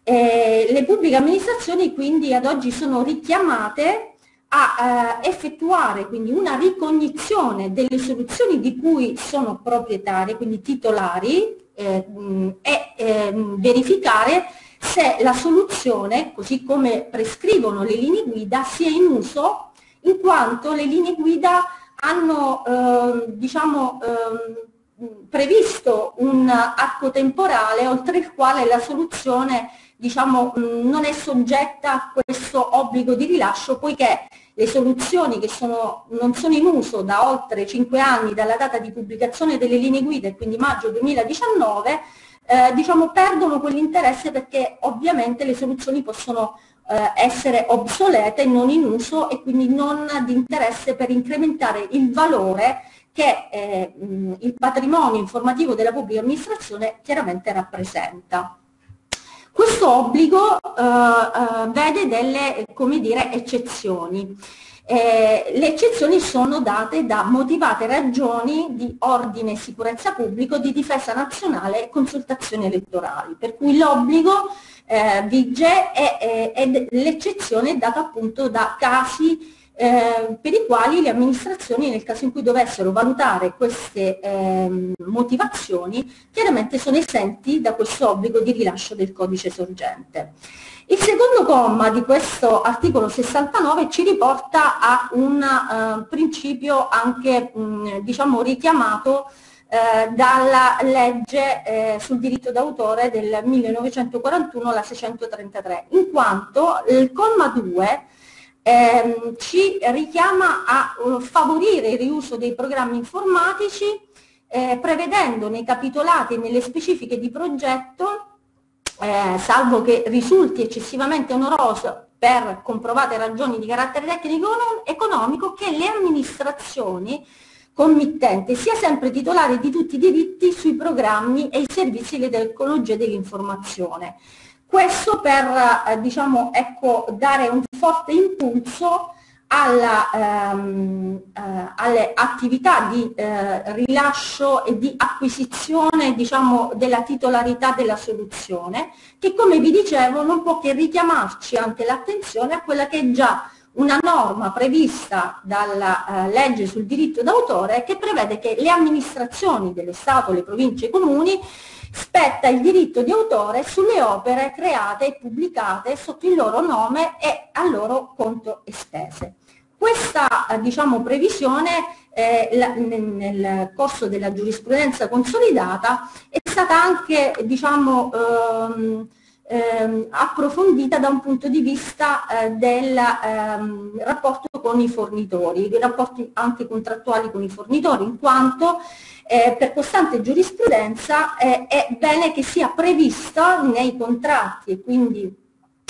Eh, le pubbliche amministrazioni quindi ad oggi sono richiamate a eh, effettuare quindi una ricognizione delle soluzioni di cui sono proprietari, quindi titolari, eh, e eh, verificare se la soluzione, così come prescrivono le linee guida, sia in uso, in quanto le linee guida hanno eh, diciamo, eh, previsto un arco temporale oltre il quale la soluzione diciamo, non è soggetta a questo obbligo di rilascio poiché le soluzioni che sono, non sono in uso da oltre 5 anni dalla data di pubblicazione delle linee guida, quindi maggio 2019, eh, diciamo, perdono quell'interesse perché ovviamente le soluzioni possono eh, essere obsolete, non in uso e quindi non di interesse per incrementare il valore che eh, il patrimonio informativo della pubblica amministrazione chiaramente rappresenta. Questo obbligo eh, eh, vede delle dire, eccezioni. Eh, le eccezioni sono date da motivate ragioni di ordine e sicurezza pubblico, di difesa nazionale e consultazioni elettorali, per cui l'obbligo eh, vige e l'eccezione è data appunto da casi eh, per i quali le amministrazioni nel caso in cui dovessero valutare queste eh, motivazioni chiaramente sono esenti da questo obbligo di rilascio del codice sorgente. Il secondo comma di questo articolo 69 ci riporta a un eh, principio anche mh, mm, diciamo richiamato eh, dalla legge eh, sul diritto d'autore del 1941, la 633, in quanto il comma 2 ehm, ci richiama a uh, favorire il riuso dei programmi informatici eh, prevedendo nei capitolati e nelle specifiche di progetto eh, salvo che risulti eccessivamente oneroso per comprovate ragioni di carattere tecnico economico, che le amministrazioni committente sia sempre titolare di tutti i diritti sui programmi e i servizi di tecnologia dell'informazione. Questo per eh, diciamo, ecco, dare un forte impulso alla, ehm, eh, alle attività di eh, rilascio e di acquisizione diciamo, della titolarità della soluzione, che come vi dicevo non può che richiamarci anche l'attenzione a quella che è già una norma prevista dalla eh, legge sul diritto d'autore che prevede che le amministrazioni dello Stato, le province e i comuni spetta il diritto di autore sulle opere create e pubblicate sotto il loro nome e a loro conto e spese. Questa eh, diciamo, previsione eh, nel corso della giurisprudenza consolidata è stata anche diciamo, ehm, ehm, approfondita da un punto di vista eh, del ehm, rapporto con i fornitori, dei rapporti anche contrattuali con i fornitori, in quanto eh, per costante giurisprudenza eh, è bene che sia previsto nei contratti e quindi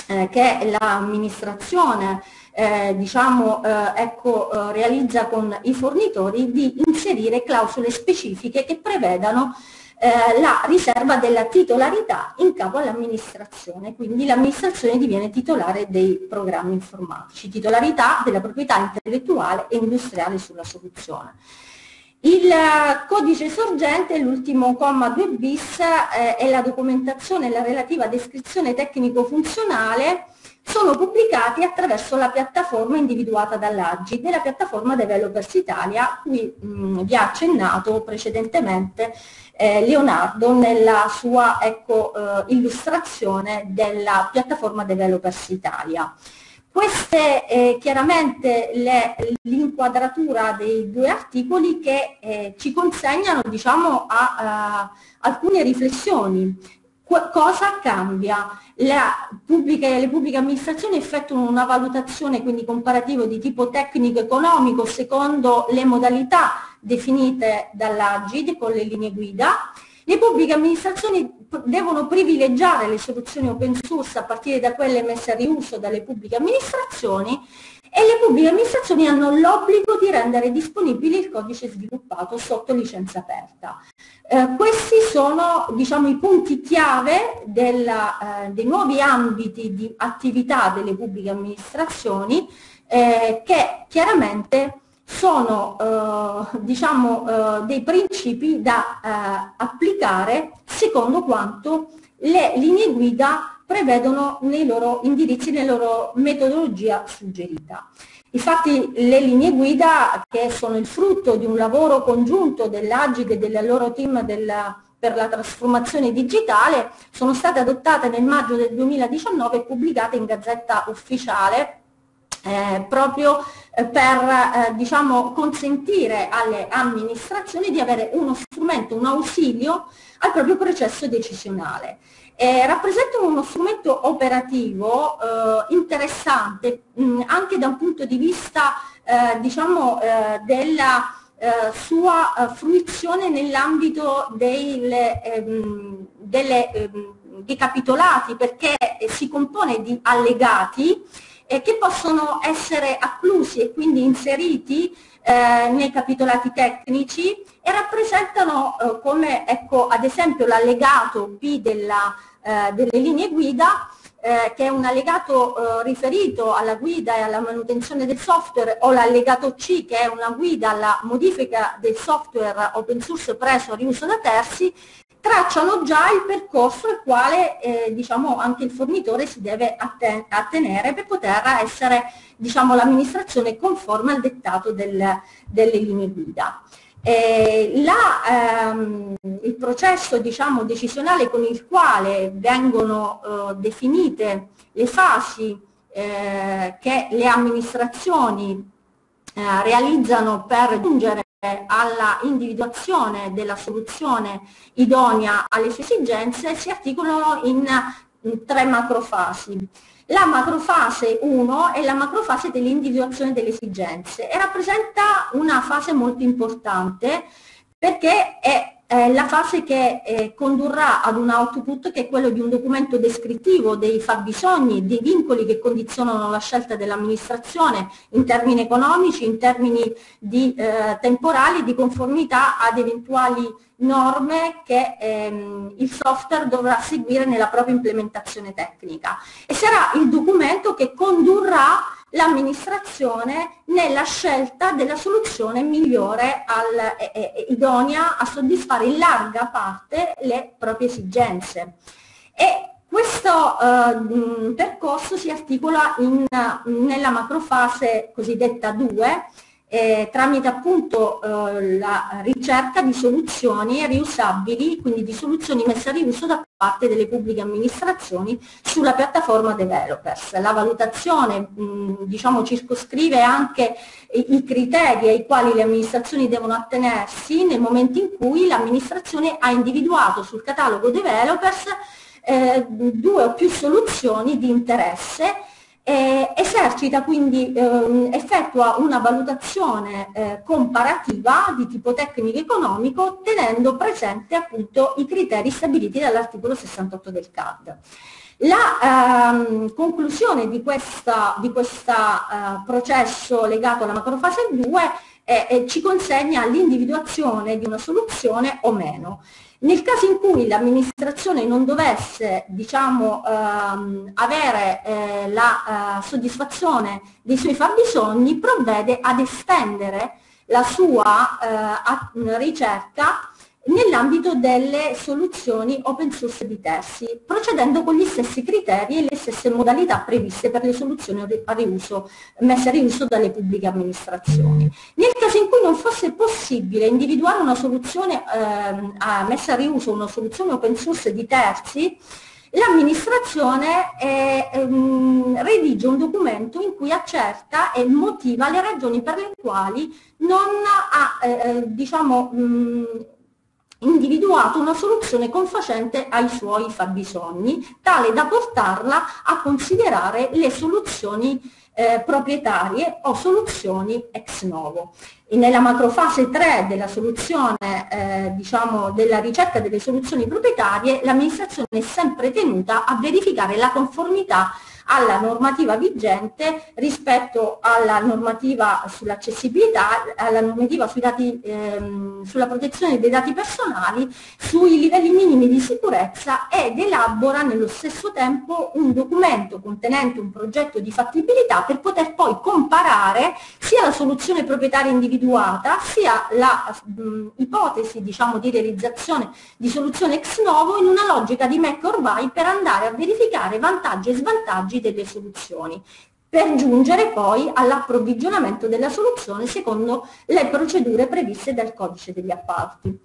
eh, che l'amministrazione eh, diciamo, eh, ecco, eh, realizza con i fornitori di inserire clausole specifiche che prevedano eh, la riserva della titolarità in capo all'amministrazione, quindi l'amministrazione diviene titolare dei programmi informatici, titolarità della proprietà intellettuale e industriale sulla soluzione. Il eh, codice sorgente, l'ultimo comma 2 bis, eh, è la documentazione e la relativa descrizione tecnico-funzionale sono pubblicati attraverso la piattaforma individuata dall'AGI, della piattaforma Developers Italia, cui mh, mm, vi ha accennato precedentemente eh, Leonardo nella sua ecco, eh, illustrazione della piattaforma Developers Italia. Queste eh, chiaramente l'inquadratura dei due articoli che eh, ci consegnano diciamo, a, a, eh, alcune riflessioni cosa cambia? Pubblica, le pubbliche amministrazioni effettuano una valutazione quindi comparativa di tipo tecnico-economico secondo le modalità definite dall'Agid con le linee guida. Le pubbliche amministrazioni devono privilegiare le soluzioni open source a partire da quelle messe a riuso dalle pubbliche amministrazioni e le pubbliche amministrazioni hanno l'obbligo di rendere disponibile il codice sviluppato sotto licenza aperta. Eh, questi sono diciamo, i punti chiave della, eh, dei nuovi ambiti di attività delle pubbliche amministrazioni eh, che chiaramente sono eh, diciamo, eh, dei principi da eh, applicare secondo quanto le linee guida prevedono nei loro indirizzi, nella loro metodologia suggerita. Infatti le linee guida, che sono il frutto di un lavoro congiunto dell'Agic e del loro team della, per la trasformazione digitale, sono state adottate nel maggio del 2019 e pubblicate in Gazzetta Ufficiale eh, proprio eh, per eh, diciamo, consentire alle amministrazioni di avere uno strumento, un ausilio al proprio processo decisionale eh, rappresentano uno strumento operativo eh, interessante mh, mm, anche da un punto di vista eh, diciamo, eh, della eh, sua eh, fruizione nell'ambito ehm, ehm, dei capitolati perché si compone di allegati che possono essere acclusi e quindi inseriti eh, nei capitolati tecnici e rappresentano eh, come ecco, ad esempio l'allegato B della, eh, delle linee guida eh, che è un allegato eh, riferito alla guida e alla manutenzione del software o l'allegato C che è una guida alla modifica del software open source preso a riuso da terzi tracciano già il percorso al quale eh, diciamo, anche il fornitore si deve atten attenere per poter essere diciamo, l'amministrazione conforme al dettato del, delle linee guida. Eh, la, ehm, il processo diciamo, decisionale con il quale vengono eh, definite le fasi eh, che le amministrazioni eh, realizzano per raggiungere alla individuazione della soluzione idonea alle sue esigenze si articolano in, mm, tre macrofasi. La macrofase 1 è la macrofase dell'individuazione delle esigenze e rappresenta una fase molto importante perché è eh, la fase che eh, condurrà ad un output che è quello di un documento descrittivo dei fabbisogni, dei vincoli che condizionano la scelta dell'amministrazione in termini economici, in termini di, eh, temporali, di conformità ad eventuali norme che ehm, il software dovrà seguire nella propria implementazione tecnica. E sarà il documento che condurrà l'amministrazione nella scelta della soluzione migliore, al, eh, eh, eh, idonea a soddisfare in larga parte le proprie esigenze. E questo eh, percorso si articola in, nella macrofase cosiddetta 2, eh, tramite appunto eh, la ricerca di soluzioni riusabili, quindi di soluzioni messe a riuso da parte delle pubbliche amministrazioni sulla piattaforma developers. La valutazione mh, diciamo, circoscrive anche i criteri ai quali le amministrazioni devono attenersi nel momento in cui l'amministrazione ha individuato sul catalogo developers eh, due o più soluzioni di interesse eh, esercita quindi, eh, effettua una valutazione eh, comparativa di tipo tecnico-economico tenendo presente appunto i criteri stabiliti dall'articolo 68 del CAD. La ehm, conclusione di questo eh, processo legato alla macrofase 2 e, eh, ci consegna l'individuazione di una soluzione o meno. Nel caso in cui l'amministrazione non dovesse diciamo, ehm, avere eh, la eh, soddisfazione dei suoi fabbisogni, provvede ad estendere la sua eh, ricerca nell'ambito delle soluzioni open source di terzi, procedendo con gli stessi criteri e le stesse modalità previste per le soluzioni a riuso, messe a riuso dalle pubbliche amministrazioni. Nel caso in cui non fosse possibile individuare una soluzione eh, a messa a riuso, una soluzione open source di terzi, l'amministrazione eh, ehm, redige un documento in cui accerta e motiva le ragioni per le quali non ha eh, eh diciamo, mh, individuato una soluzione confacente ai suoi fabbisogni, tale da portarla a considerare le soluzioni eh, proprietarie o soluzioni ex novo. E nella macrofase 3 della soluzione, eh, diciamo, della ricerca delle soluzioni proprietarie, l'amministrazione è sempre tenuta a verificare la conformità alla normativa vigente rispetto alla normativa sull'accessibilità, alla normativa dati, ehm, sulla protezione dei dati personali, sui livelli minimi di sicurezza ed elabora nello stesso tempo un documento contenente un progetto di fattibilità per poter poi comparare sia la soluzione proprietaria individuata sia l'ipotesi diciamo, di realizzazione di soluzione ex novo in una logica di MAC or by per andare a verificare vantaggi e svantaggi passaggi delle soluzioni per giungere poi all'approvvigionamento della soluzione secondo le procedure previste dal codice degli appalti.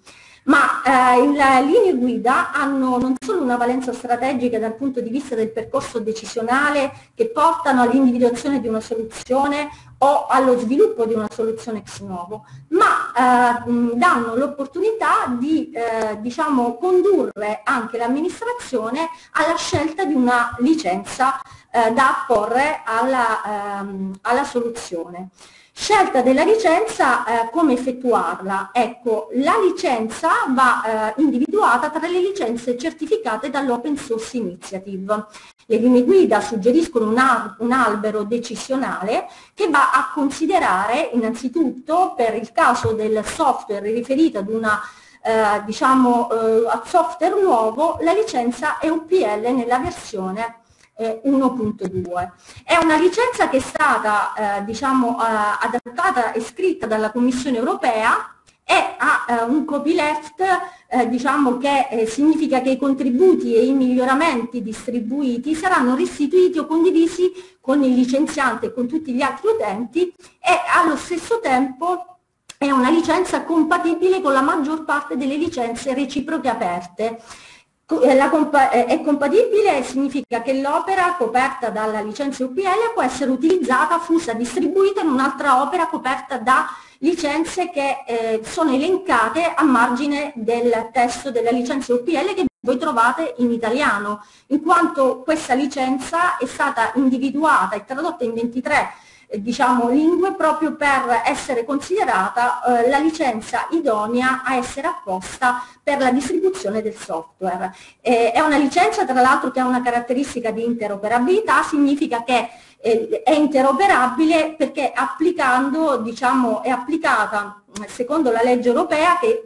Ma eh, le linee guida hanno non solo una valenza strategica dal punto di vista del percorso decisionale che portano all'individuazione di una soluzione o allo sviluppo di una soluzione ex novo, ma eh, danno l'opportunità di eh, diciamo, condurre anche l'amministrazione alla scelta di una licenza eh, da apporre alla, ehm, alla, soluzione. Scelta della licenza, eh, come effettuarla? Ecco, la licenza va eh, individuata tra le licenze certificate dall'Open Source Initiative. Le linee guida suggeriscono un, al un albero decisionale che va a considerare innanzitutto per il caso del software riferito ad una eh, diciamo, eh, software nuovo la licenza EUPL nella versione 1.2. È una licenza che è stata eh, diciamo, eh, adattata e scritta dalla Commissione europea e ha eh, un copyleft eh, diciamo che eh, significa che i contributi e i miglioramenti distribuiti saranno restituiti o condivisi con il licenziante e con tutti gli altri utenti e allo stesso tempo è una licenza compatibile con la maggior parte delle licenze reciproche aperte eh, compa eh, è compatibile significa che l'opera coperta dalla licenza UPL può essere utilizzata, fusa, distribuita in un'altra opera coperta da licenze che eh, sono elencate a margine del testo della licenza UPL che voi trovate in italiano, in quanto questa licenza è stata individuata e tradotta in 23 eh, diciamo, lingue proprio per essere considerata eh, la licenza idonea a essere apposta per la distribuzione del software. Eh, è una licenza tra l'altro che ha una caratteristica di interoperabilità, significa che eh, è interoperabile perché applicando, diciamo, è applicata secondo la legge europea che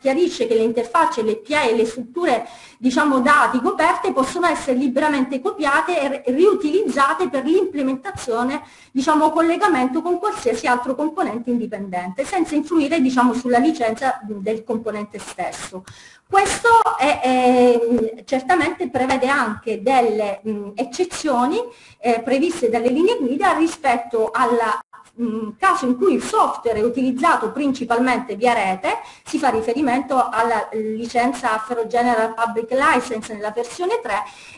chiarisce che le interfacce, le PE e le strutture diciamo, dati coperte possono essere liberamente copiate e riutilizzate per l'implementazione diciamo, o collegamento con qualsiasi altro componente indipendente, senza influire diciamo, sulla licenza del componente stesso. Questo è, è, certamente prevede anche delle mh, eccezioni eh, previste dalle linee guida rispetto alla Mm, caso in cui il software è utilizzato principalmente via rete, si fa riferimento alla licenza Afro General Public License nella versione 3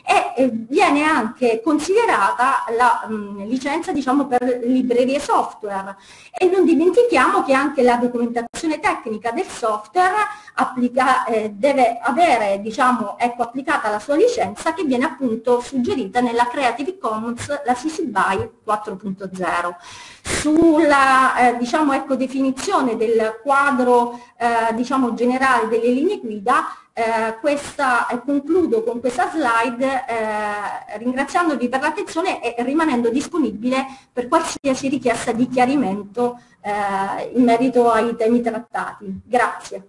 e eh, viene anche considerata la mm, licenza diciamo, per librerie software. E non dimentichiamo che anche la documentazione tecnica del software applica, eh, deve avere diciamo, ecco, applicata la sua licenza che viene appunto suggerita nella Creative Commons, la CC BY 4.0 sulla eh, diciamo, ecco, definizione del quadro eh, diciamo, generale delle linee guida, eh, questa, concludo con questa slide eh, ringraziandovi per l'attenzione e rimanendo disponibile per qualsiasi richiesta di chiarimento eh, in merito ai temi trattati. Grazie.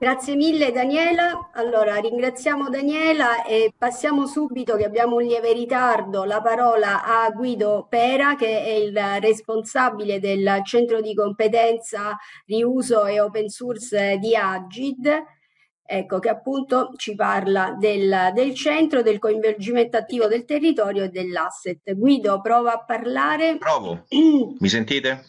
Grazie mille Daniela. Allora ringraziamo Daniela e passiamo subito, che abbiamo un lieve ritardo, la parola a Guido Pera che è il responsabile del centro di competenza riuso e open source di Agid, ecco, che appunto ci parla del, del centro, del coinvolgimento attivo del territorio e dell'asset. Guido prova a parlare. Provo. (clears throat) Mi sentite?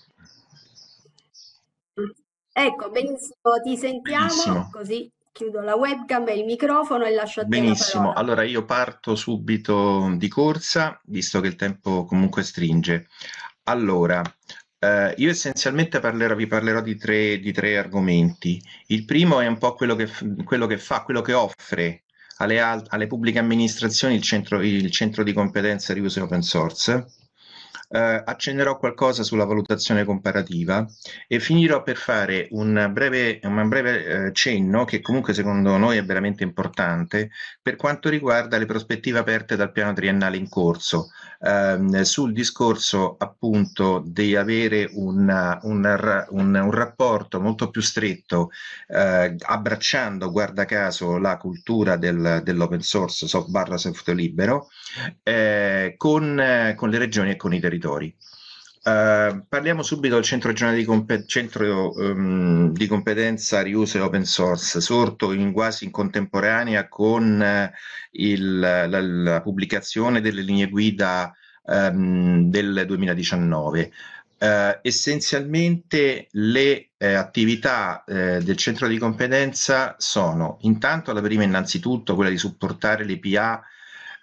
Ecco, benissimo, ti sentiamo Benissimo. così chiudo la webcam e il microfono e lascio a te Benissimo, allora io parto subito di corsa, visto che il tempo comunque stringe. Allora, eh, io essenzialmente parlerò, vi parlerò di tre, di tre, argomenti. Il primo è un po' quello che, quello che fa, quello che offre alle, alle pubbliche amministrazioni il centro, il centro di competenza di uso open source eh, accenderò qualcosa sulla valutazione comparativa e finirò per fare un breve, un breve eh, cenno che comunque secondo noi è veramente importante per quanto riguarda le prospettive aperte dal piano triennale in corso, ehm, sul discorso appunto di avere una, una, un, un, rapporto molto più stretto, eh, abbracciando, guarda caso, la cultura del, dell'open source, soft barra software libero, eh, con, con le regioni e con i territori. Ehm, parliamo subito del centro regionale di, comp- centro, um, di competenza riuso e open source, sorto in quasi in contemporanea con eh, il, la, la, pubblicazione delle linee guida um, del 2019. Uh, eh, essenzialmente le eh, attività eh, del centro di competenza sono intanto la prima innanzitutto quella di supportare le PA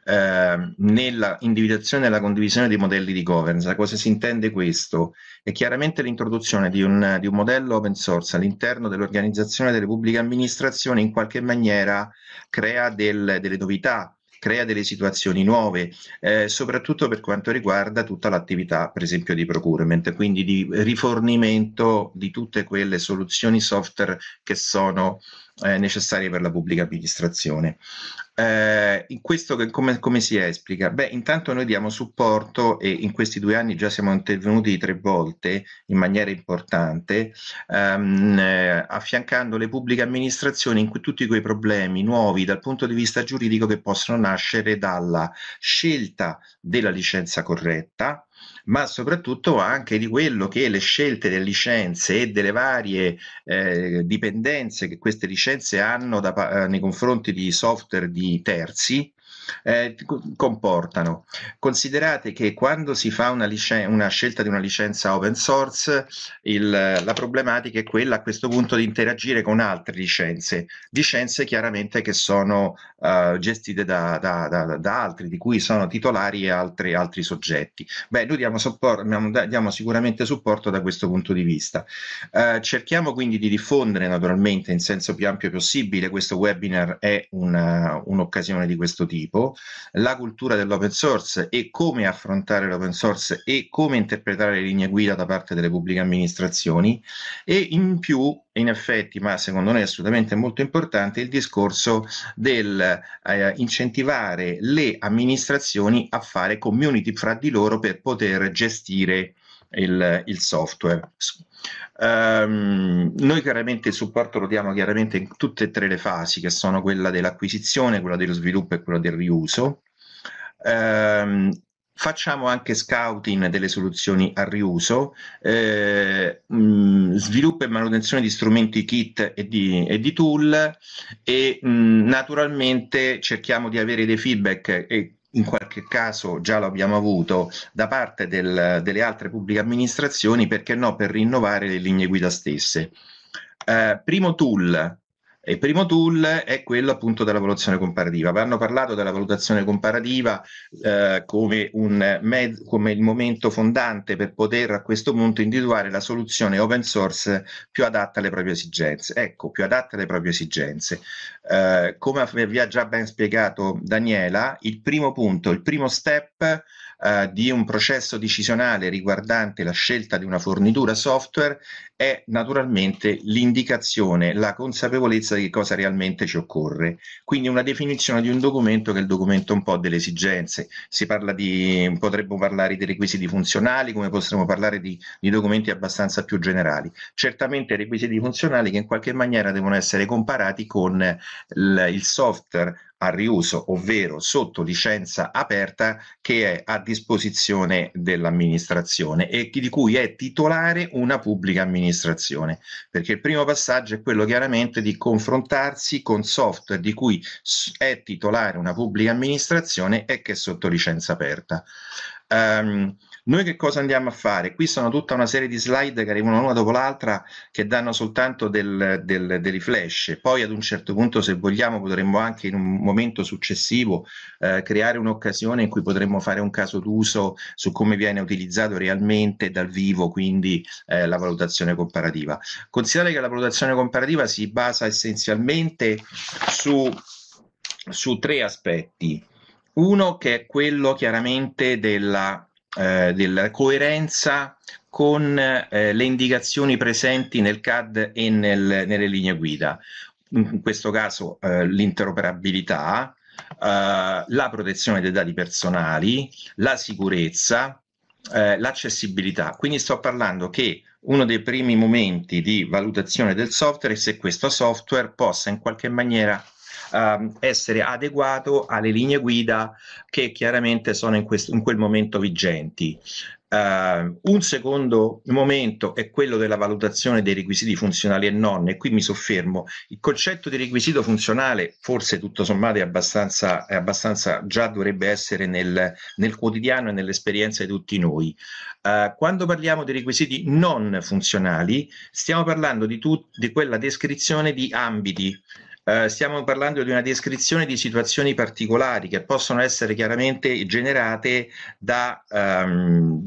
eh, nella individuazione e la condivisione dei modelli di governance. Cosa si intende questo? È chiaramente l'introduzione di un, di un modello open source all'interno dell'organizzazione delle pubbliche amministrazioni in qualche maniera crea del, delle novità, crea delle situazioni nuove, eh, soprattutto per quanto riguarda tutta l'attività, per esempio, di procurement, quindi di rifornimento di tutte quelle soluzioni software che sono eh, necessarie per la pubblica amministrazione. Eh, questo che, come, come, si esplica? Beh, intanto noi diamo supporto e in questi due anni già siamo intervenuti tre volte in maniera importante, ehm, eh, affiancando le pubbliche amministrazioni in cui tutti quei problemi nuovi dal punto di vista giuridico che possono nascere dalla scelta della licenza corretta, ma soprattutto anche di quello che le scelte delle licenze e delle varie eh, dipendenze che queste licenze hanno da, eh, nei confronti di software di terzi eh, comportano. Considerate che quando si fa una, licen- una scelta di una licenza open source, il, la problematica è quella a questo punto di interagire con altre licenze, licenze chiaramente che sono uh, gestite da, da, da, da, altri, di cui sono titolari altri, altri soggetti. Beh, noi diamo, support, diamo, sicuramente supporto da questo punto di vista. Uh, cerchiamo quindi di diffondere naturalmente in senso più ampio possibile, questo webinar è una, un'occasione di questo tipo tempo la cultura dell'open source e come affrontare l'open source e come interpretare le linee guida da parte delle pubbliche amministrazioni e in più in effetti, ma secondo noi è assolutamente molto importante, il discorso del eh, incentivare le amministrazioni a fare community fra di loro per poter gestire il, il software. Um, noi chiaramente il supporto lo diamo chiaramente in tutte e tre le fasi, che sono quella dell'acquisizione, quella dello sviluppo e quella del riuso. Um, facciamo anche scouting delle soluzioni a riuso, eh, mh, mm, sviluppo e manutenzione di strumenti kit e di, e di tool e mh, mm, naturalmente cerchiamo di avere dei feedback e in qualche caso già lo abbiamo avuto da parte del, delle altre pubbliche amministrazioni, perché no, per rinnovare le linee guida stesse. Eh, primo tool il primo tool è quello appunto della valutazione comparativa. Vi hanno parlato della valutazione comparativa eh, come, un med- come il momento fondante per poter a questo punto individuare la soluzione open source più adatta alle proprie esigenze. Ecco, più adatta alle proprie esigenze. Eh, come vi ha già ben spiegato Daniela, il primo punto, il primo step eh, di un processo decisionale riguardante la scelta di una fornitura software è naturalmente l'indicazione, la consapevolezza di che cosa realmente ci occorre. Quindi una definizione di un documento che è il documento un po' delle esigenze. Si parla di, potremmo parlare di requisiti funzionali, come possiamo parlare di, di documenti abbastanza più generali. Certamente requisiti funzionali che in qualche maniera devono essere comparati con il software a riuso, ovvero sotto licenza aperta che è a disposizione dell'amministrazione e di cui è titolare una pubblica amministrazione, perché il primo passaggio è quello chiaramente di confrontarsi con software di cui è titolare una pubblica amministrazione e che è sotto licenza aperta. Um, noi che cosa andiamo a fare? Qui sono tutta una serie di slide che arrivano una dopo l'altra che danno soltanto del, del, dei flash. Poi ad un certo punto, se vogliamo, potremmo anche in un momento successivo eh, creare un'occasione in cui potremmo fare un caso d'uso su come viene utilizzato realmente dal vivo, quindi eh, la valutazione comparativa. Considerate che la valutazione comparativa si basa essenzialmente su, su tre aspetti. Uno che è quello chiaramente della eh, della coerenza con eh, le indicazioni presenti nel CAD e nel, nelle linee guida. In questo caso eh, l'interoperabilità, eh, la protezione dei dati personali, la sicurezza, eh, l'accessibilità. Quindi sto parlando che uno dei primi momenti di valutazione del software è se questo software possa in qualche maniera ehm, essere adeguato alle linee guida che chiaramente sono in, questo, in quel momento vigenti. Uh, un secondo momento è quello della valutazione dei requisiti funzionali e non, e qui mi soffermo. Il concetto di requisito funzionale, forse tutto sommato, è abbastanza, è abbastanza già dovrebbe essere nel, nel, quotidiano e nell'esperienza di tutti noi. Uh, quando parliamo di requisiti non funzionali, stiamo parlando di, tut- di quella descrizione di ambiti eh, stiamo parlando di una descrizione di situazioni particolari che possono essere chiaramente generate da, ehm,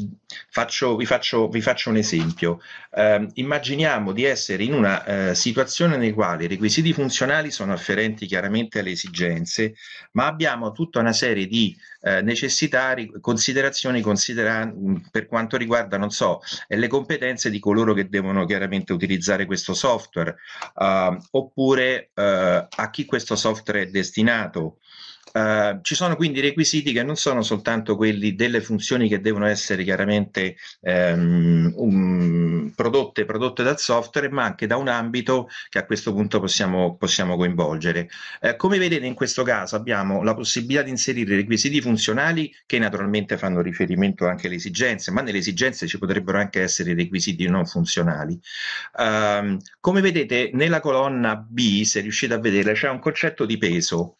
Faccio, vi, faccio, vi, faccio, un esempio. Eh, immaginiamo di essere in una eh, situazione nella quale i requisiti funzionali sono afferenti chiaramente alle esigenze, ma abbiamo tutta una serie di eh, necessità, considerazioni considera- mm, per quanto riguarda, non so, eh, le competenze di coloro che devono chiaramente utilizzare questo software, ehm, oppure eh, a chi questo software è destinato. Eh, ci sono quindi requisiti che non sono soltanto quelli delle funzioni che devono essere chiaramente um, um, prodotte, prodotte, dal software, ma anche da un ambito che a questo punto possiamo, possiamo coinvolgere. Uh, come vedete in questo caso abbiamo la possibilità di inserire requisiti funzionali che naturalmente fanno riferimento anche alle esigenze, ma nelle esigenze ci potrebbero anche essere requisiti non funzionali. Uh, come vedete nella colonna B, se riuscite a vedere, c'è un concetto di peso.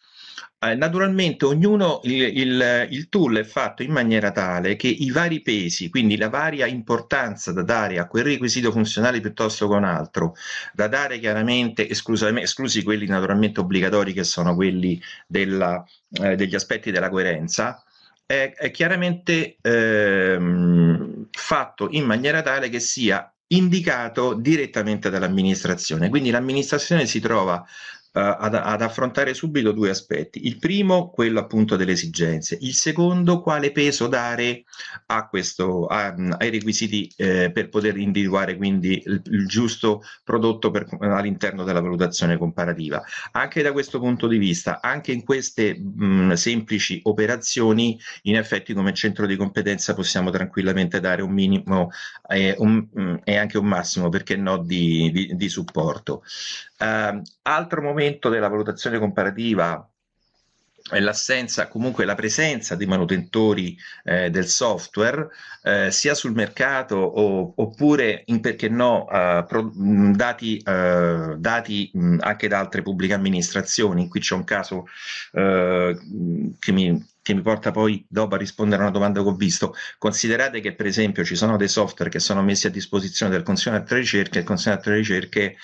Eh, naturalmente ognuno il, il, il, tool è fatto in maniera tale che i vari pesi, quindi la varia importanza da dare a quel requisito funzionale piuttosto che un altro, da dare chiaramente esclusi quelli naturalmente obbligatori che sono quelli della, eh, degli aspetti della coerenza, è, è chiaramente ehm, fatto in maniera tale che sia indicato direttamente dall'amministrazione. Quindi l'amministrazione si trova eh, ad, ad, affrontare subito due aspetti. Il primo, quello appunto delle esigenze. Il secondo, quale peso dare a questo, a, ai requisiti eh, per poter individuare quindi il, il giusto prodotto per, all'interno della valutazione comparativa. Anche da questo punto di vista, anche in queste mh, semplici operazioni, in effetti come centro di competenza possiamo tranquillamente dare un minimo eh, e, un, anche un massimo, perché no, di, di, di supporto. Eh, altro momento della valutazione comparativa è l'assenza, comunque la presenza di manutentori eh, del software, eh, sia sul mercato o, oppure, in perché no, eh, pro, dati, eh, dati mh, anche da altre pubbliche amministrazioni. Qui c'è un caso eh, che mi, che mi porta poi dopo a rispondere a una domanda che ho visto. Considerate che per esempio ci sono dei software che sono messi a disposizione del consigliere di ricerche, e il consigliere di ricerche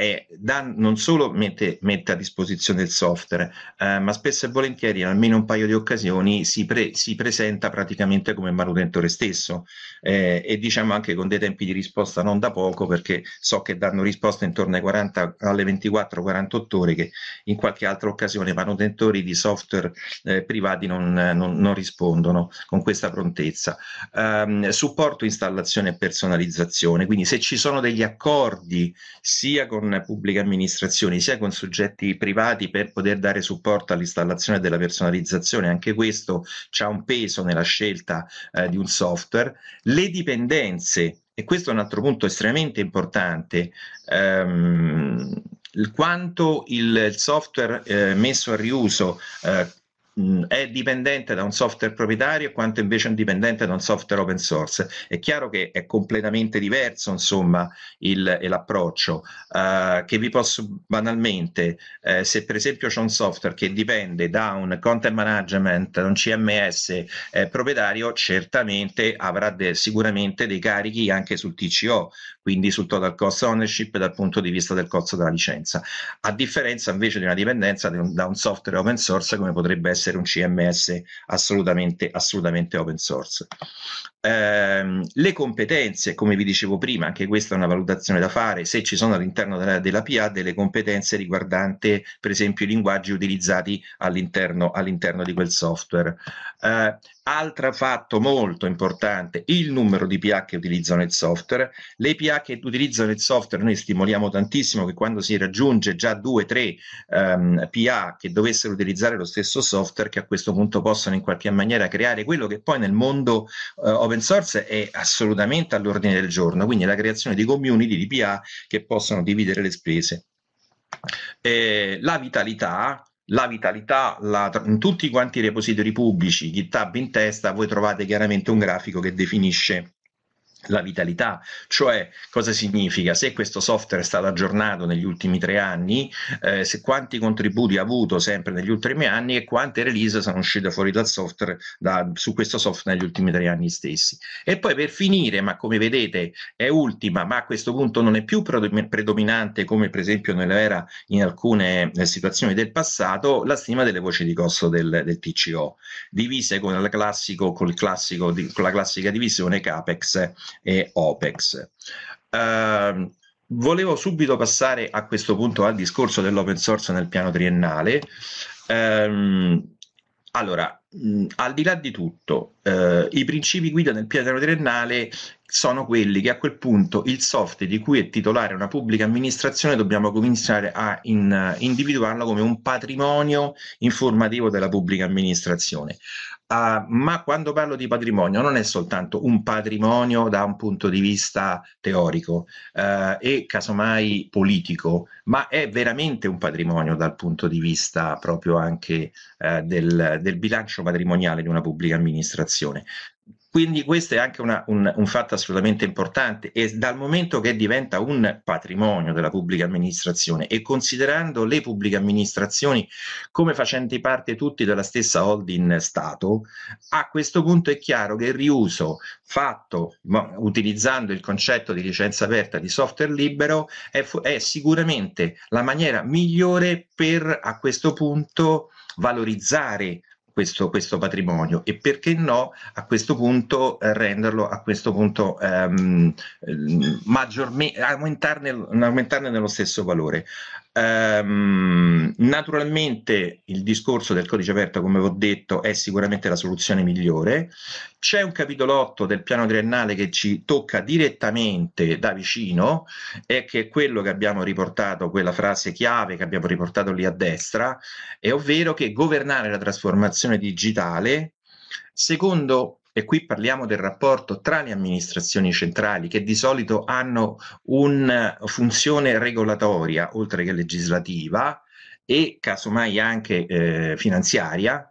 eh, Dan non solo mette, mette, a disposizione il software, eh, ma spesso e volentieri, in almeno un paio di occasioni, si, pre, si presenta praticamente come manutentore stesso eh, e diciamo anche con dei tempi di risposta non da poco, perché so che danno risposta intorno 40, alle 24-48 ore, che in qualche altra occasione manutentori di software eh, privati non, non, non, rispondono con questa prontezza. Ehm, supporto installazione e personalizzazione, quindi se ci sono degli accordi sia con pubbliche amministrazioni sia con soggetti privati per poter dare supporto all'installazione della personalizzazione, anche questo ha un peso nella scelta eh, di un software, le dipendenze, e questo è un altro punto estremamente importante, ehm, quanto il software eh, messo a riuso eh, mh, mm, è dipendente da un software proprietario e quanto invece è dipendente da un software open source. È chiaro che è completamente diverso, insomma, il, eh, l'approccio. Uh, che vi posso banalmente, eh, se per esempio c'è un software che dipende da un content management, da un CMS eh, proprietario, certamente avrà de- sicuramente dei carichi anche sul TCO quindi sul total cost ownership dal punto di vista del costo della licenza, a differenza invece di una dipendenza da un software open source come potrebbe essere un CMS assolutamente, assolutamente open source. Ehm, le competenze, come vi dicevo prima, anche questa è una valutazione da fare, se ci sono all'interno della, della PA delle competenze riguardanti per esempio i linguaggi utilizzati all'interno, all'interno di quel software. Eh, altro fatto molto importante, il numero di PA che utilizzano il software. Le PA che utilizzano il software noi stimoliamo tantissimo che quando si raggiunge già 2-3 ehm, PA che dovessero utilizzare lo stesso software, che a questo punto possono in qualche maniera creare quello che poi nel mondo eh, open source è assolutamente all'ordine del giorno, quindi la creazione di community, di PA che possono dividere le spese. Eh, la vitalità, la vitalità la, in tutti quanti i repository pubblici, GitHub in testa, voi trovate chiaramente un grafico che definisce la vitalità, cioè cosa significa? Se questo software è stato aggiornato negli ultimi tre anni, eh, se quanti contributi ha avuto sempre negli ultimi anni e quante release sono uscite fuori dal software da, su questo software negli ultimi tre anni stessi. E poi per finire, ma come vedete è ultima, ma a questo punto non è più predominante come per esempio nell'era in alcune eh, situazioni del passato, la stima delle voci di costo del, del TCO, divise con, classico, con, classico, con la classica divisione CAPEX e OPEX. Uh, volevo subito passare a questo punto al discorso dell'open source nel piano triennale. Um, allora, mh, al di là di tutto, eh, i principi guida nel piano triennale sono quelli che a quel punto il software di cui è titolare una pubblica amministrazione dobbiamo cominciare a in, individuarlo come un patrimonio informativo della pubblica amministrazione. Uh, ma quando parlo di patrimonio non è soltanto un patrimonio da un punto di vista teorico uh, e casomai politico, ma è veramente un patrimonio dal punto di vista proprio anche uh, del, del, bilancio patrimoniale di una pubblica amministrazione. Quindi questo è anche una, un, un, fatto assolutamente importante e dal momento che diventa un patrimonio della pubblica amministrazione e considerando le pubbliche amministrazioni come facenti parte tutti della stessa holding Stato, a questo punto è chiaro che il riuso fatto utilizzando il concetto di licenza aperta di software libero è, è sicuramente la maniera migliore per a questo punto valorizzare questo, questo, patrimonio e perché no a questo punto eh, renderlo a questo punto ehm, ehm maggiormente aumentarne, aumentarne nello stesso valore Ehm, naturalmente il discorso del codice aperto, come vi ho detto, è sicuramente la soluzione migliore. C'è un capitolo 8 del piano triennale che ci tocca direttamente da vicino e che è quello che abbiamo riportato, quella frase chiave che abbiamo riportato lì a destra, e ovvero che governare la trasformazione digitale secondo e qui parliamo del rapporto tra le amministrazioni centrali che di solito hanno una eh, funzione regolatoria oltre che legislativa e casomai anche eh, finanziaria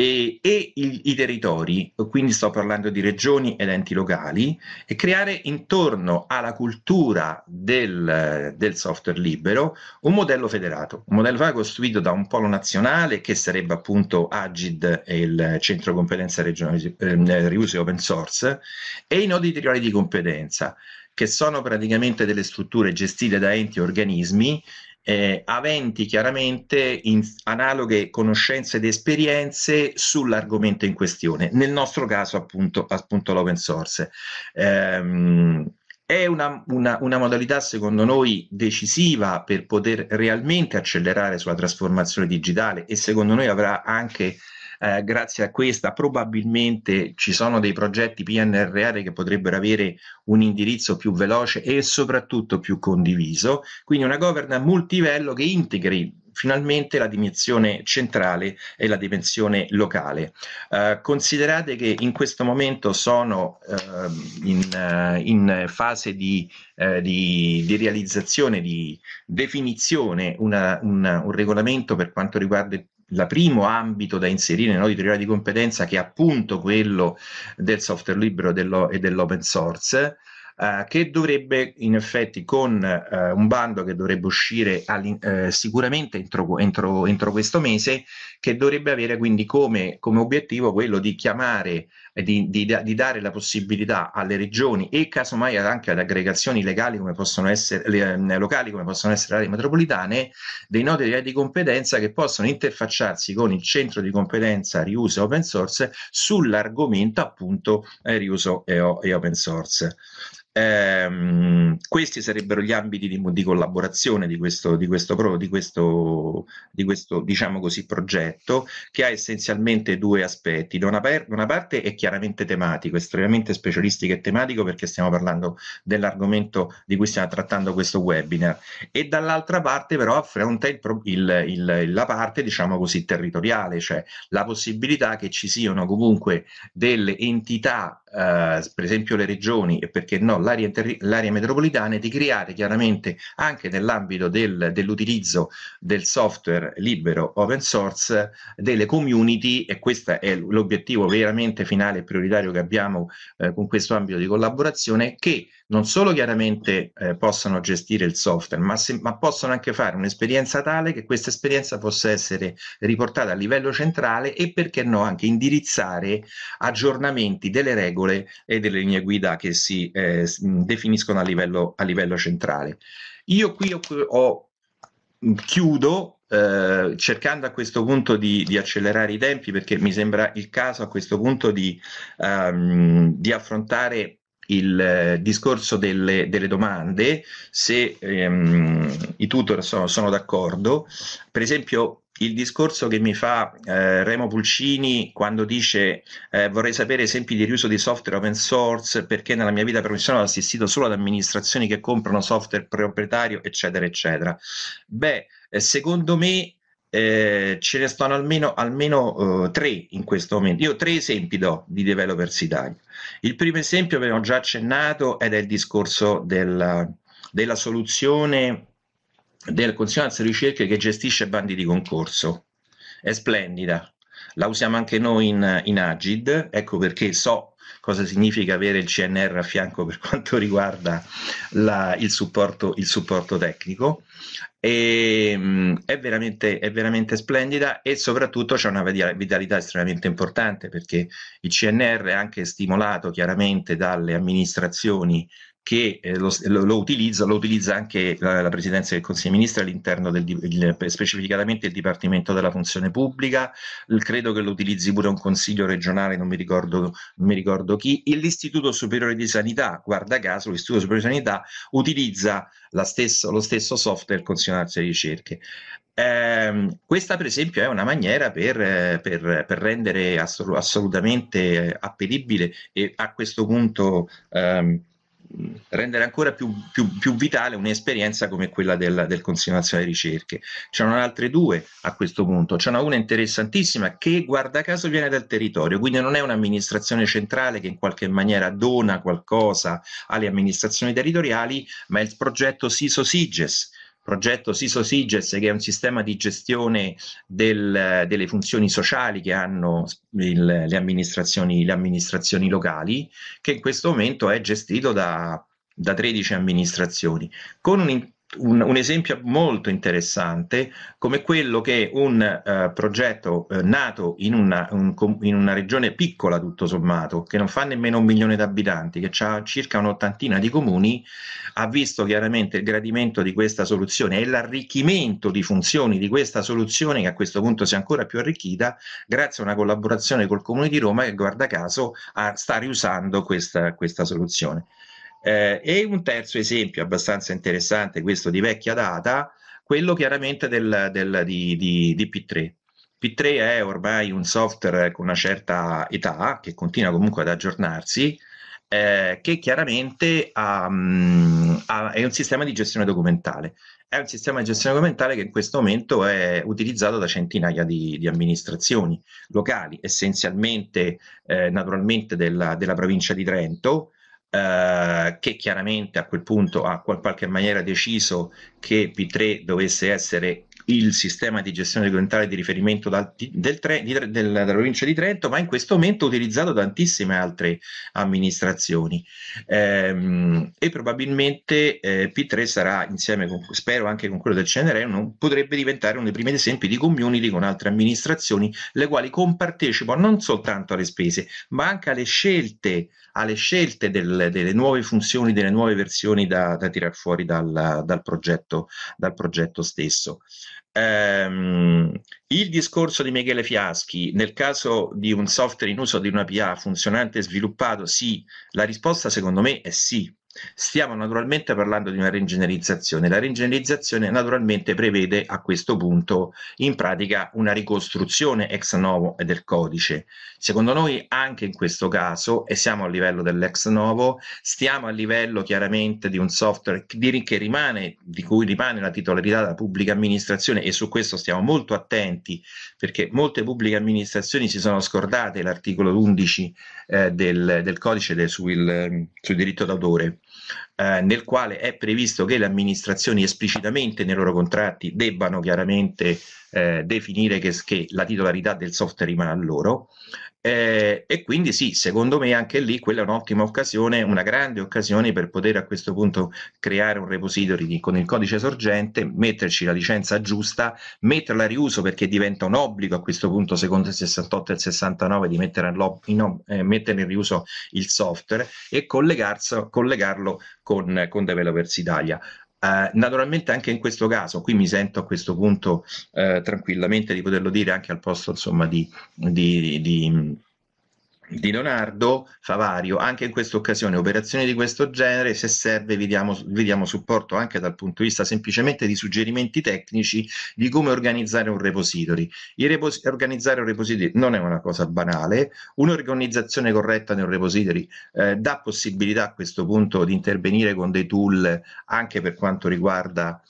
e, e il, i territori, quindi sto parlando di regioni ed enti locali, e creare intorno alla cultura del, del software libero un modello federato, un modello costruito da un polo nazionale che sarebbe appunto Agid il centro competenza regionale eh, riuso open source e i nodi territoriali di competenza che sono praticamente delle strutture gestite da enti e organismi eh, aventi chiaramente analoghe conoscenze ed esperienze sull'argomento in questione, nel nostro caso appunto, appunto l'open source. Ehm, è una, una, una, modalità, secondo noi, decisiva per poter realmente accelerare sulla trasformazione digitale e secondo noi avrà anche eh, grazie a questa probabilmente ci sono dei progetti PNRR che potrebbero avere un indirizzo più veloce e soprattutto più condiviso, quindi una governance multivello che integri finalmente la dimensione centrale e la dimensione locale. Eh, considerate che in questo momento sono ehm, eh, in, in, fase di, eh, di, di, realizzazione, di definizione una, una, un regolamento per quanto riguarda il il primo ambito da inserire no, di teoria di competenza che è appunto quello del software libero dello, e dell'open source eh, che dovrebbe in effetti con eh, un bando che dovrebbe uscire eh, sicuramente entro, entro, entro, questo mese che dovrebbe avere quindi come, come obiettivo quello di chiamare di, di, di, dare la possibilità alle regioni e casomai anche ad aggregazioni legali come possono essere, le, ehm, locali come possono essere le aree metropolitane dei nodi di competenza che possono interfacciarsi con il centro di competenza riuso e open source sull'argomento appunto eh, riuso e, e open source. Eh, questi sarebbero gli ambiti di, di collaborazione di questo, di, questo, di, questo, di questo, diciamo così, progetto che ha essenzialmente due aspetti. Da una, per, una, parte è chiaramente tematico, estremamente specialistico e tematico perché stiamo parlando dell'argomento di cui stiamo trattando questo webinar e dall'altra parte però affronta il, il, il, la parte diciamo così territoriale, cioè la possibilità che ci siano comunque delle entità eh, per esempio le regioni e perché no l'area, inter- l'area metropolitana, di creare chiaramente anche nell'ambito del, dell'utilizzo del software libero open source delle community e questo è l'obiettivo veramente finale e prioritario che abbiamo eh, con questo ambito di collaborazione che non solo chiaramente eh, possano gestire il software, ma, se, ma possono anche fare un'esperienza tale che questa esperienza possa essere riportata a livello centrale e perché no anche indirizzare aggiornamenti delle regole e delle linee guida che si eh, definiscono a livello, a livello centrale. Io qui ho, ho chiudo eh, cercando a questo punto di, di, accelerare i tempi perché mi sembra il caso a questo punto di, um, di affrontare il eh, discorso delle, delle domande, se ehm, i tutor sono, sono d'accordo, per esempio il discorso che mi fa eh, Remo Pulcini quando dice eh, vorrei sapere esempi di riuso di software open source perché nella mia vita professionale ho assistito solo ad amministrazioni che comprano software proprietario eccetera eccetera. Beh, eh, secondo me eh, ce ne sono almeno, almeno eh, tre in questo momento. Io tre esempi do di developers italiani. Il primo esempio abbiamo già accennato ed è il discorso del, della soluzione del Consiglio Nazionale di Ricerca che gestisce bandi di concorso. È splendida, la usiamo anche noi in, in Agid, ecco perché so cosa significa avere il CNR a fianco per quanto riguarda la, il, supporto, il, supporto, tecnico. E, mh, mm, è, veramente, è, veramente, splendida e soprattutto c'è una vitalità estremamente importante perché il CNR è anche stimolato chiaramente dalle amministrazioni che eh, lo, lo, utilizza, lo utilizza anche la, la Presidenza del Consiglio dei Ministri all'interno del, il, specificatamente il Dipartimento della Funzione Pubblica, il, credo che lo utilizzi pure un Consiglio regionale, non mi ricordo, non mi ricordo chi, e l'Istituto Superiore di Sanità, guarda caso l'Istituto Superiore di Sanità utilizza stessa, lo stesso software consiglio di ricerche. Eh, questa per esempio è una maniera per, per, per rendere assolutamente appetibile e a questo punto ehm, rendere ancora più, più, più, vitale un'esperienza come quella del, del Consiglio Nazionale di Ricerche. Ce n'erano altre due a questo punto, ce n'è una interessantissima che guarda caso viene dal territorio, quindi non è un'amministrazione centrale che in qualche maniera dona qualcosa alle amministrazioni territoriali, ma è il progetto SISO SIGES, progetto SISO-SIGES che è un sistema di gestione del, delle funzioni sociali che hanno il, le, amministrazioni, le, amministrazioni, locali che in questo momento è gestito da, da 13 amministrazioni con un, un, un, esempio molto interessante come quello che un uh, progetto uh, nato in una, un, in una, regione piccola tutto sommato, che non fa nemmeno un milione di abitanti, che ha circa un'ottantina di comuni, ha visto chiaramente il gradimento di questa soluzione e l'arricchimento di funzioni di questa soluzione che a questo punto si è ancora più arricchita grazie a una collaborazione col comune di Roma che guarda caso ha, sta riusando questa, questa soluzione. Eh, e un terzo esempio abbastanza interessante, questo di vecchia data, quello chiaramente del, del, di, di, di P3. P3 è ormai un software con una certa età che continua comunque ad aggiornarsi, eh, che chiaramente ha, mm, ha, è un sistema di gestione documentale. È un sistema di gestione documentale che in questo momento è utilizzato da centinaia di, di amministrazioni locali, essenzialmente eh, naturalmente della, della, provincia di Trento, eh, che chiaramente a quel punto ha in qualche maniera deciso che P3 dovesse essere il sistema di gestione regolamentare di riferimento dal, del, del, della provincia di Trento, ma in questo momento utilizzato da tantissime altre amministrazioni. Ehm, e probabilmente eh, P3 sarà, insieme con, spero anche con quello del CNRE, potrebbe diventare uno dei primi esempi di community con altre amministrazioni, le quali compartecipano non soltanto alle spese, ma anche alle scelte, alle scelte del, delle nuove funzioni, delle nuove versioni da, da tirar fuori dal, dal, progetto, dal progetto stesso ehm, il discorso di Michele Fiaschi, nel caso di un software in uso di una PA funzionante e sviluppato, sì, la risposta secondo me è sì, Stiamo naturalmente parlando di una reingegnerizzazione. La reingegnerizzazione naturalmente prevede a questo punto in pratica una ricostruzione ex novo del codice. Secondo noi anche in questo caso, e siamo a livello dell'ex novo, stiamo a livello chiaramente di un software che rimane, di cui rimane la titolarità della pubblica amministrazione e su questo stiamo molto attenti perché molte pubbliche amministrazioni si sono scordate l'articolo 11 eh, del, del, codice del, sul, ehm, sul diritto d'autore eh, nel quale è previsto che le amministrazioni esplicitamente nei loro contratti debbano chiaramente eh, definire che, che, la titolarità del software rimane a loro eh, e quindi sì, secondo me anche lì quella è un'ottima occasione, una grande occasione per poter a questo punto creare un repository di, con il codice sorgente, metterci la licenza giusta, metterla a riuso perché diventa un obbligo a questo punto secondo il 68 e il 69 di mettere in, eh, mettere in riuso il software e collegarlo con, con Developers Italia. Eh, naturalmente anche in questo caso, qui mi sento a questo punto eh, tranquillamente di poterlo dire anche al posto insomma, di, di, di, di Leonardo Favario, anche in questa occasione operazioni di questo genere, se serve vi diamo, vi diamo, supporto anche dal punto di vista semplicemente di suggerimenti tecnici di come organizzare un repository. Repos organizzare un repository non è una cosa banale, un'organizzazione corretta nel repository eh, dà possibilità a questo punto di intervenire con dei tool anche per quanto riguarda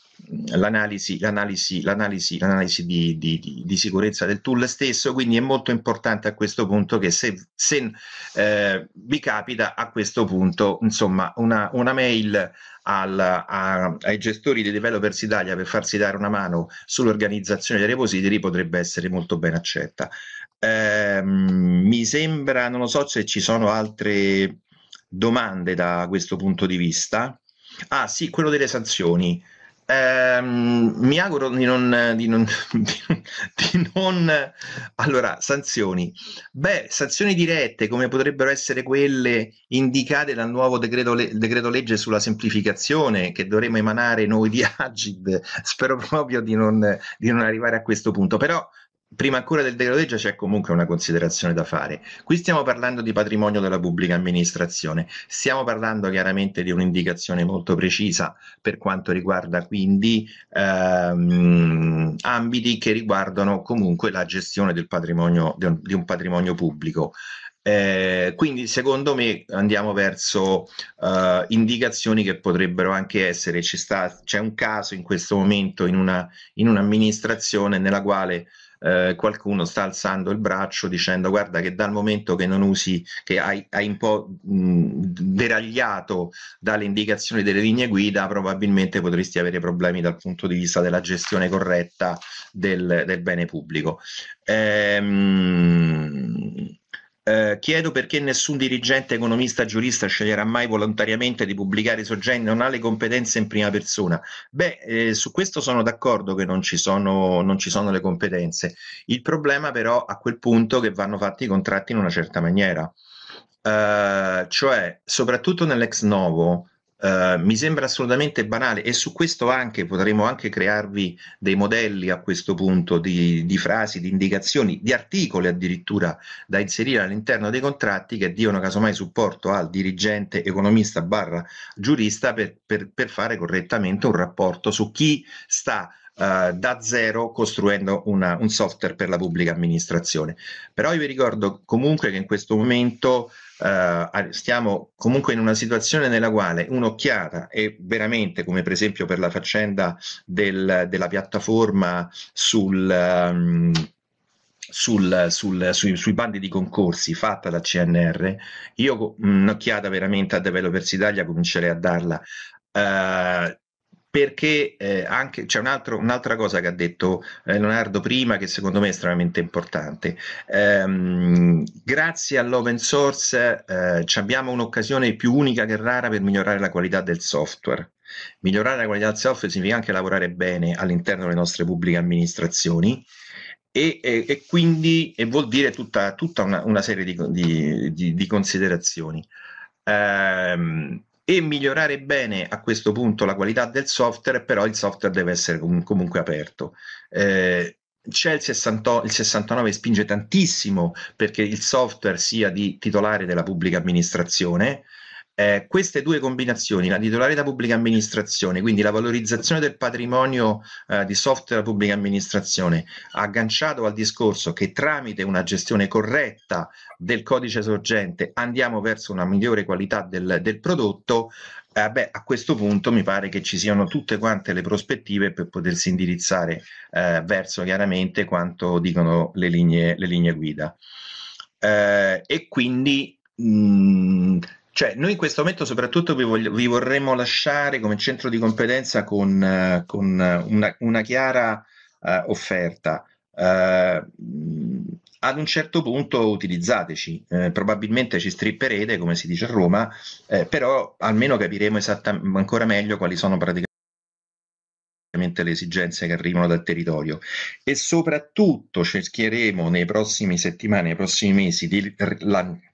l'analisi, l'analisi, l'analisi, l'analisi di, di, di, sicurezza del tool stesso, quindi è molto importante a questo punto che se, se eh, vi capita a questo punto insomma, una, una mail al, a, ai gestori di Developers Italia per farsi dare una mano sull'organizzazione dei repository potrebbe essere molto ben accetta. Eh, mi sembra, non lo so se ci sono altre domande da questo punto di vista. Ah sì, quello delle sanzioni. Eh, mi auguro di non, di, non, (laughs) di non, Allora, sanzioni. Beh, sanzioni dirette come potrebbero essere quelle indicate dal nuovo decreto, le, decreto legge sulla semplificazione che dovremo emanare noi di Agid. (laughs) Spero proprio di non, di non arrivare a questo punto. Però prima ancora del decreto legge c'è comunque una considerazione da fare. Qui stiamo parlando di patrimonio della pubblica amministrazione, stiamo parlando chiaramente di un'indicazione molto precisa per quanto riguarda quindi ehm, ambiti che riguardano comunque la gestione del patrimonio, di, un, di un patrimonio pubblico. Eh, quindi secondo me andiamo verso eh, indicazioni che potrebbero anche essere, ci sta, c'è un caso in questo momento in, una, in un'amministrazione nella quale eh, qualcuno sta alzando il braccio dicendo guarda che dal momento che non usi, che hai, hai un po' mh, deragliato dalle indicazioni delle linee guida, probabilmente potresti avere problemi dal punto di vista della gestione corretta del, del bene pubblico. Ehm, eh, chiedo perché nessun dirigente, economista, giurista sceglierà mai volontariamente di pubblicare i soggetti non ha le competenze in prima persona. Beh, eh, su questo sono d'accordo che non ci sono, non ci sono le competenze. Il problema però a quel punto è che vanno fatti i contratti in una certa maniera. Eh, cioè, soprattutto nell'ex novo, Uh, mi sembra assolutamente banale e su questo anche potremo anche crearvi dei modelli a questo punto di, di, frasi, di indicazioni, di articoli addirittura da inserire all'interno dei contratti che diano casomai supporto al dirigente economista barra giurista per, per, per fare correttamente un rapporto su chi sta Uh, da zero costruendo una, un software per la pubblica amministrazione. Però io vi ricordo comunque che in questo momento eh, stiamo comunque in una situazione nella quale un'occhiata è veramente come per esempio per la faccenda del, della piattaforma sul... Um, sul, sul, sui, sui, bandi di concorsi fatta da CNR, io un'occhiata veramente a Developers Italia comincerei a darla. Uh, perché eh, anche, c'è un altro, un'altra cosa che ha detto eh, Leonardo prima che secondo me è estremamente importante. Ehm, grazie all'open source eh, abbiamo un'occasione più unica che rara per migliorare la qualità del software. Migliorare la qualità del software significa anche lavorare bene all'interno delle nostre pubbliche amministrazioni. E, e, e quindi e vuol dire tutta, tutta una, una, serie di, di, di, di considerazioni. Ehm, e migliorare bene a questo punto la qualità del software, però il software deve essere com- comunque aperto. Eh, c'è il, 60, il 69 spinge tantissimo perché il software sia di titolare della pubblica amministrazione, eh, queste due combinazioni, la titolarità pubblica amministrazione, quindi la valorizzazione del patrimonio eh, di software pubblica amministrazione, agganciato al discorso che tramite una gestione corretta del codice sorgente andiamo verso una migliore qualità del, del prodotto, eh, beh, a questo punto mi pare che ci siano tutte quante le prospettive per potersi indirizzare eh, verso chiaramente quanto dicono le linee, le linee guida. Eh, e quindi mh, mm, cioè, noi in questo momento soprattutto vi, voglio, vi vorremmo lasciare come centro di competenza con, eh, con eh, una, una, chiara uh, offerta. Uh, ad un certo punto utilizzateci, eh, probabilmente ci stripperete, come si dice a Roma, eh, però almeno capiremo ancora meglio quali sono praticamente le esigenze che arrivano dal territorio e soprattutto cercheremo nei prossimi settimane, nei prossimi mesi di lanciare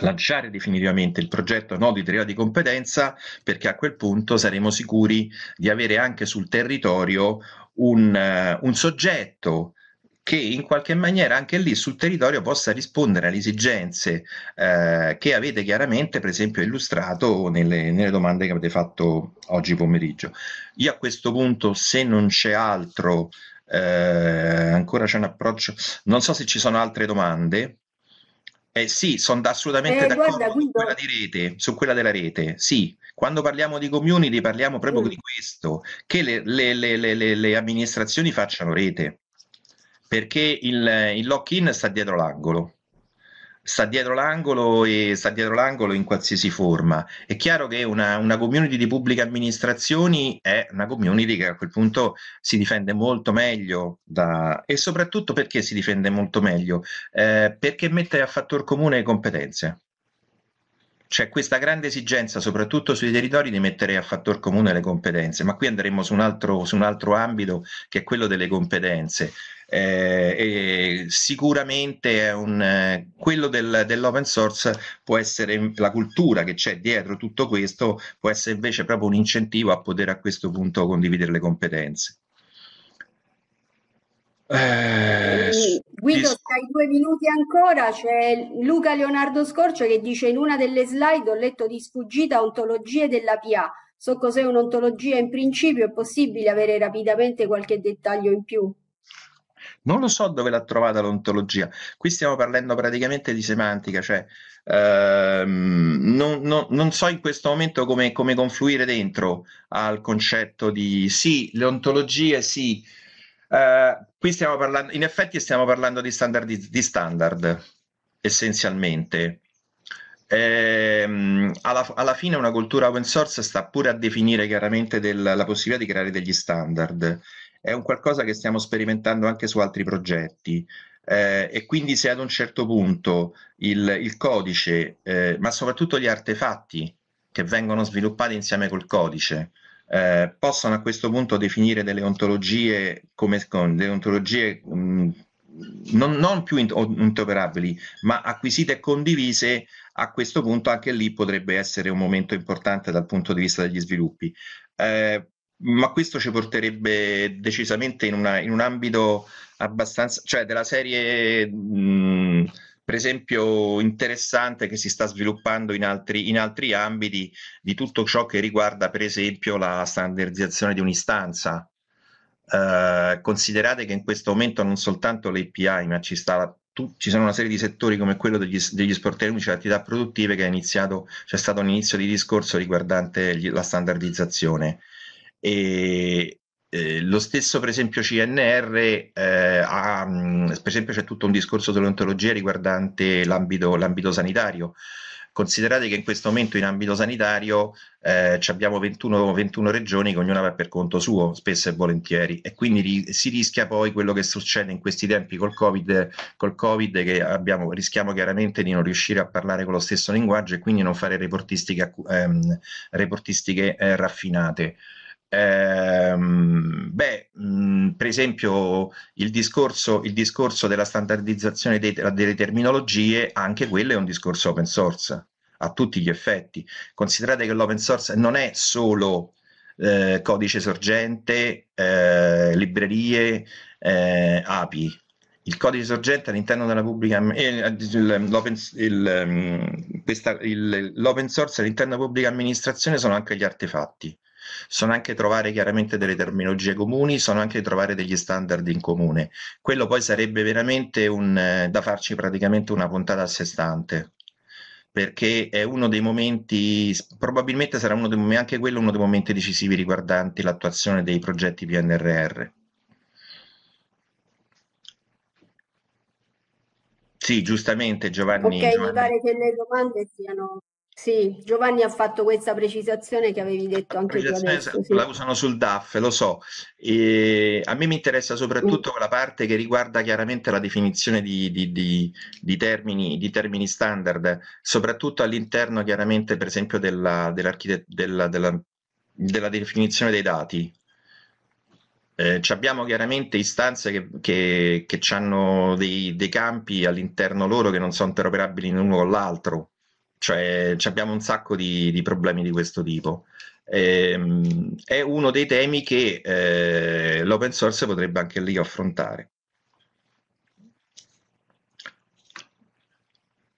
lanciare definitivamente il progetto nodo iterato di competenza perché a quel punto saremo sicuri di avere anche sul territorio un, eh, un soggetto che in qualche maniera anche lì sul territorio possa rispondere alle esigenze eh, che avete chiaramente, per esempio, illustrato nelle, nelle, domande che avete fatto oggi pomeriggio. Io a questo punto, se non c'è altro, eh, ancora c'è un approccio, non so se ci sono altre domande. Eh sì, sono assolutamente eh, d'accordo guarda, quindi... su quella di rete, su quella della rete, sì. Quando parliamo di community parliamo proprio mm. di questo, che le, le, le, le, amministrazioni facciano rete, perché il, il lock-in sta dietro l'angolo sta dietro l'angolo e sta dietro l'angolo in qualsiasi forma. È chiaro che una, una community di pubbliche amministrazioni è una community che a quel punto si difende molto meglio da, e soprattutto perché si difende molto meglio? Eh, perché mette a fattor comune le competenze. C'è questa grande esigenza, soprattutto sui territori, di mettere a fattor comune le competenze, ma qui andremo su un altro, su un altro ambito che è quello delle competenze. Eh, sicuramente un, eh, quello del, dell'open source può essere la cultura che c'è dietro tutto questo, può essere invece proprio un incentivo a poter a questo punto condividere le competenze. Eh, Guido, hai due minuti ancora. C'è Luca Leonardo Scorcio che dice in una delle slide ho letto di sfuggita ontologie della PA. So cos'è un'ontologia in principio, è possibile avere rapidamente qualche dettaglio in più? non lo so dove l'ha trovata l'ontologia. Qui stiamo parlando praticamente di semantica, cioè ehm, non, non, non, so in questo momento come, come, confluire dentro al concetto di sì, le ontologie sì. Eh, qui stiamo parlando, in effetti stiamo parlando di standard, di, di standard essenzialmente. Ehm, alla, alla, fine una cultura open source sta pure a definire chiaramente del, la possibilità di creare degli standard è un qualcosa che stiamo sperimentando anche su altri progetti. Eh, e quindi se ad un certo punto il, il codice, eh, ma soprattutto gli artefatti che vengono sviluppati insieme col codice, eh, possono a questo punto definire delle ontologie come delle ontologie mh, mm, non, non, più interoperabili, ma acquisite e condivise, a questo punto anche lì potrebbe essere un momento importante dal punto di vista degli sviluppi. Eh, ma questo ci porterebbe decisamente in, una, in un ambito abbastanza, cioè della serie, mh, mm, per esempio, interessante che si sta sviluppando in altri, in altri ambiti di tutto ciò che riguarda, per esempio, la standardizzazione di un'istanza. Uh, considerate che in questo momento non soltanto l'API, ma ci, sta, tu, ci sono una serie di settori come quello degli, degli sportellici cioè e attività produttive che è iniziato, c'è stato un inizio di discorso riguardante gli, la standardizzazione e eh, lo stesso per esempio CNR eh, ha, mh, mm, per esempio c'è tutto un discorso sull'ontologia riguardante l'ambito, l'ambito sanitario Considerate che in questo momento in ambito sanitario eh, abbiamo 21, 21, regioni che ognuna va per conto suo, spesso e volentieri, e quindi ri- si rischia poi quello che succede in questi tempi col Covid, col COVID che abbiamo, rischiamo chiaramente di non riuscire a parlare con lo stesso linguaggio e quindi non fare reportistiche, ehm, reportistiche eh, raffinate. Eh, beh, mh, per esempio il discorso, il discorso della standardizzazione dei, delle terminologie, anche quello è un discorso open source a tutti gli effetti. Considerate che l'open source non è solo eh, codice sorgente, eh, librerie, eh, API. Il codice sorgente all'interno della pubblica eh, l'open, mm, l'open source all'interno della pubblica amministrazione sono anche gli artefatti sono anche trovare chiaramente delle terminologie comuni, sono anche trovare degli standard in comune. Quello poi sarebbe veramente un, eh, da farci praticamente una puntata a sé stante perché è uno dei momenti, probabilmente sarà uno dei, anche quello uno dei momenti decisivi riguardanti l'attuazione dei progetti PNRR. Sì, giustamente Giovanni. Ok, mi pare che le domande siano sì, Giovanni ha fatto questa precisazione che avevi detto anche tu adesso, sì. La usano sul DAF, lo so. E a me mi interessa soprattutto quella parte che riguarda chiaramente la definizione di, di, di, termini, di termini, standard, soprattutto all'interno chiaramente per esempio della, della, della, della definizione dei dati. Eh, abbiamo chiaramente istanze che, che, che hanno dei, dei campi all'interno loro che non sono interoperabili l'uno con l'altro cioè abbiamo un sacco di, di, problemi di questo tipo. Ehm, è uno dei temi che eh, l'open source potrebbe anche lì affrontare.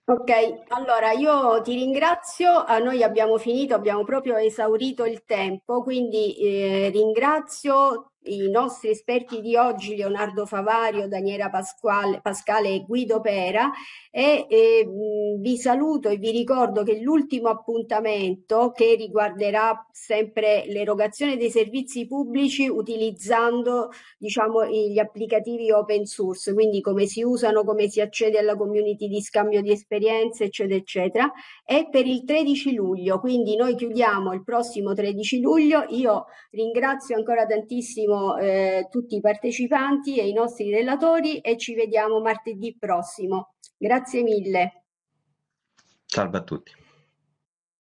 Ok, allora io ti ringrazio, noi abbiamo finito, abbiamo proprio esaurito il tempo, quindi eh, ringrazio i nostri esperti di oggi, Leonardo Favario, Daniela Pasquale, Pascale e Guido Pera. E, e mh, mm, vi saluto e vi ricordo che l'ultimo appuntamento che riguarderà sempre l'erogazione dei servizi pubblici utilizzando diciamo, gli applicativi open source, quindi come si usano, come si accede alla community di scambio di esperienze, eccetera, eccetera, è per il 13 luglio. Quindi noi chiudiamo il prossimo 13 luglio. Io ringrazio ancora tantissimo ringraziamo eh, tutti i partecipanti e i nostri relatori e ci vediamo martedì prossimo. Grazie mille. Salve a tutti.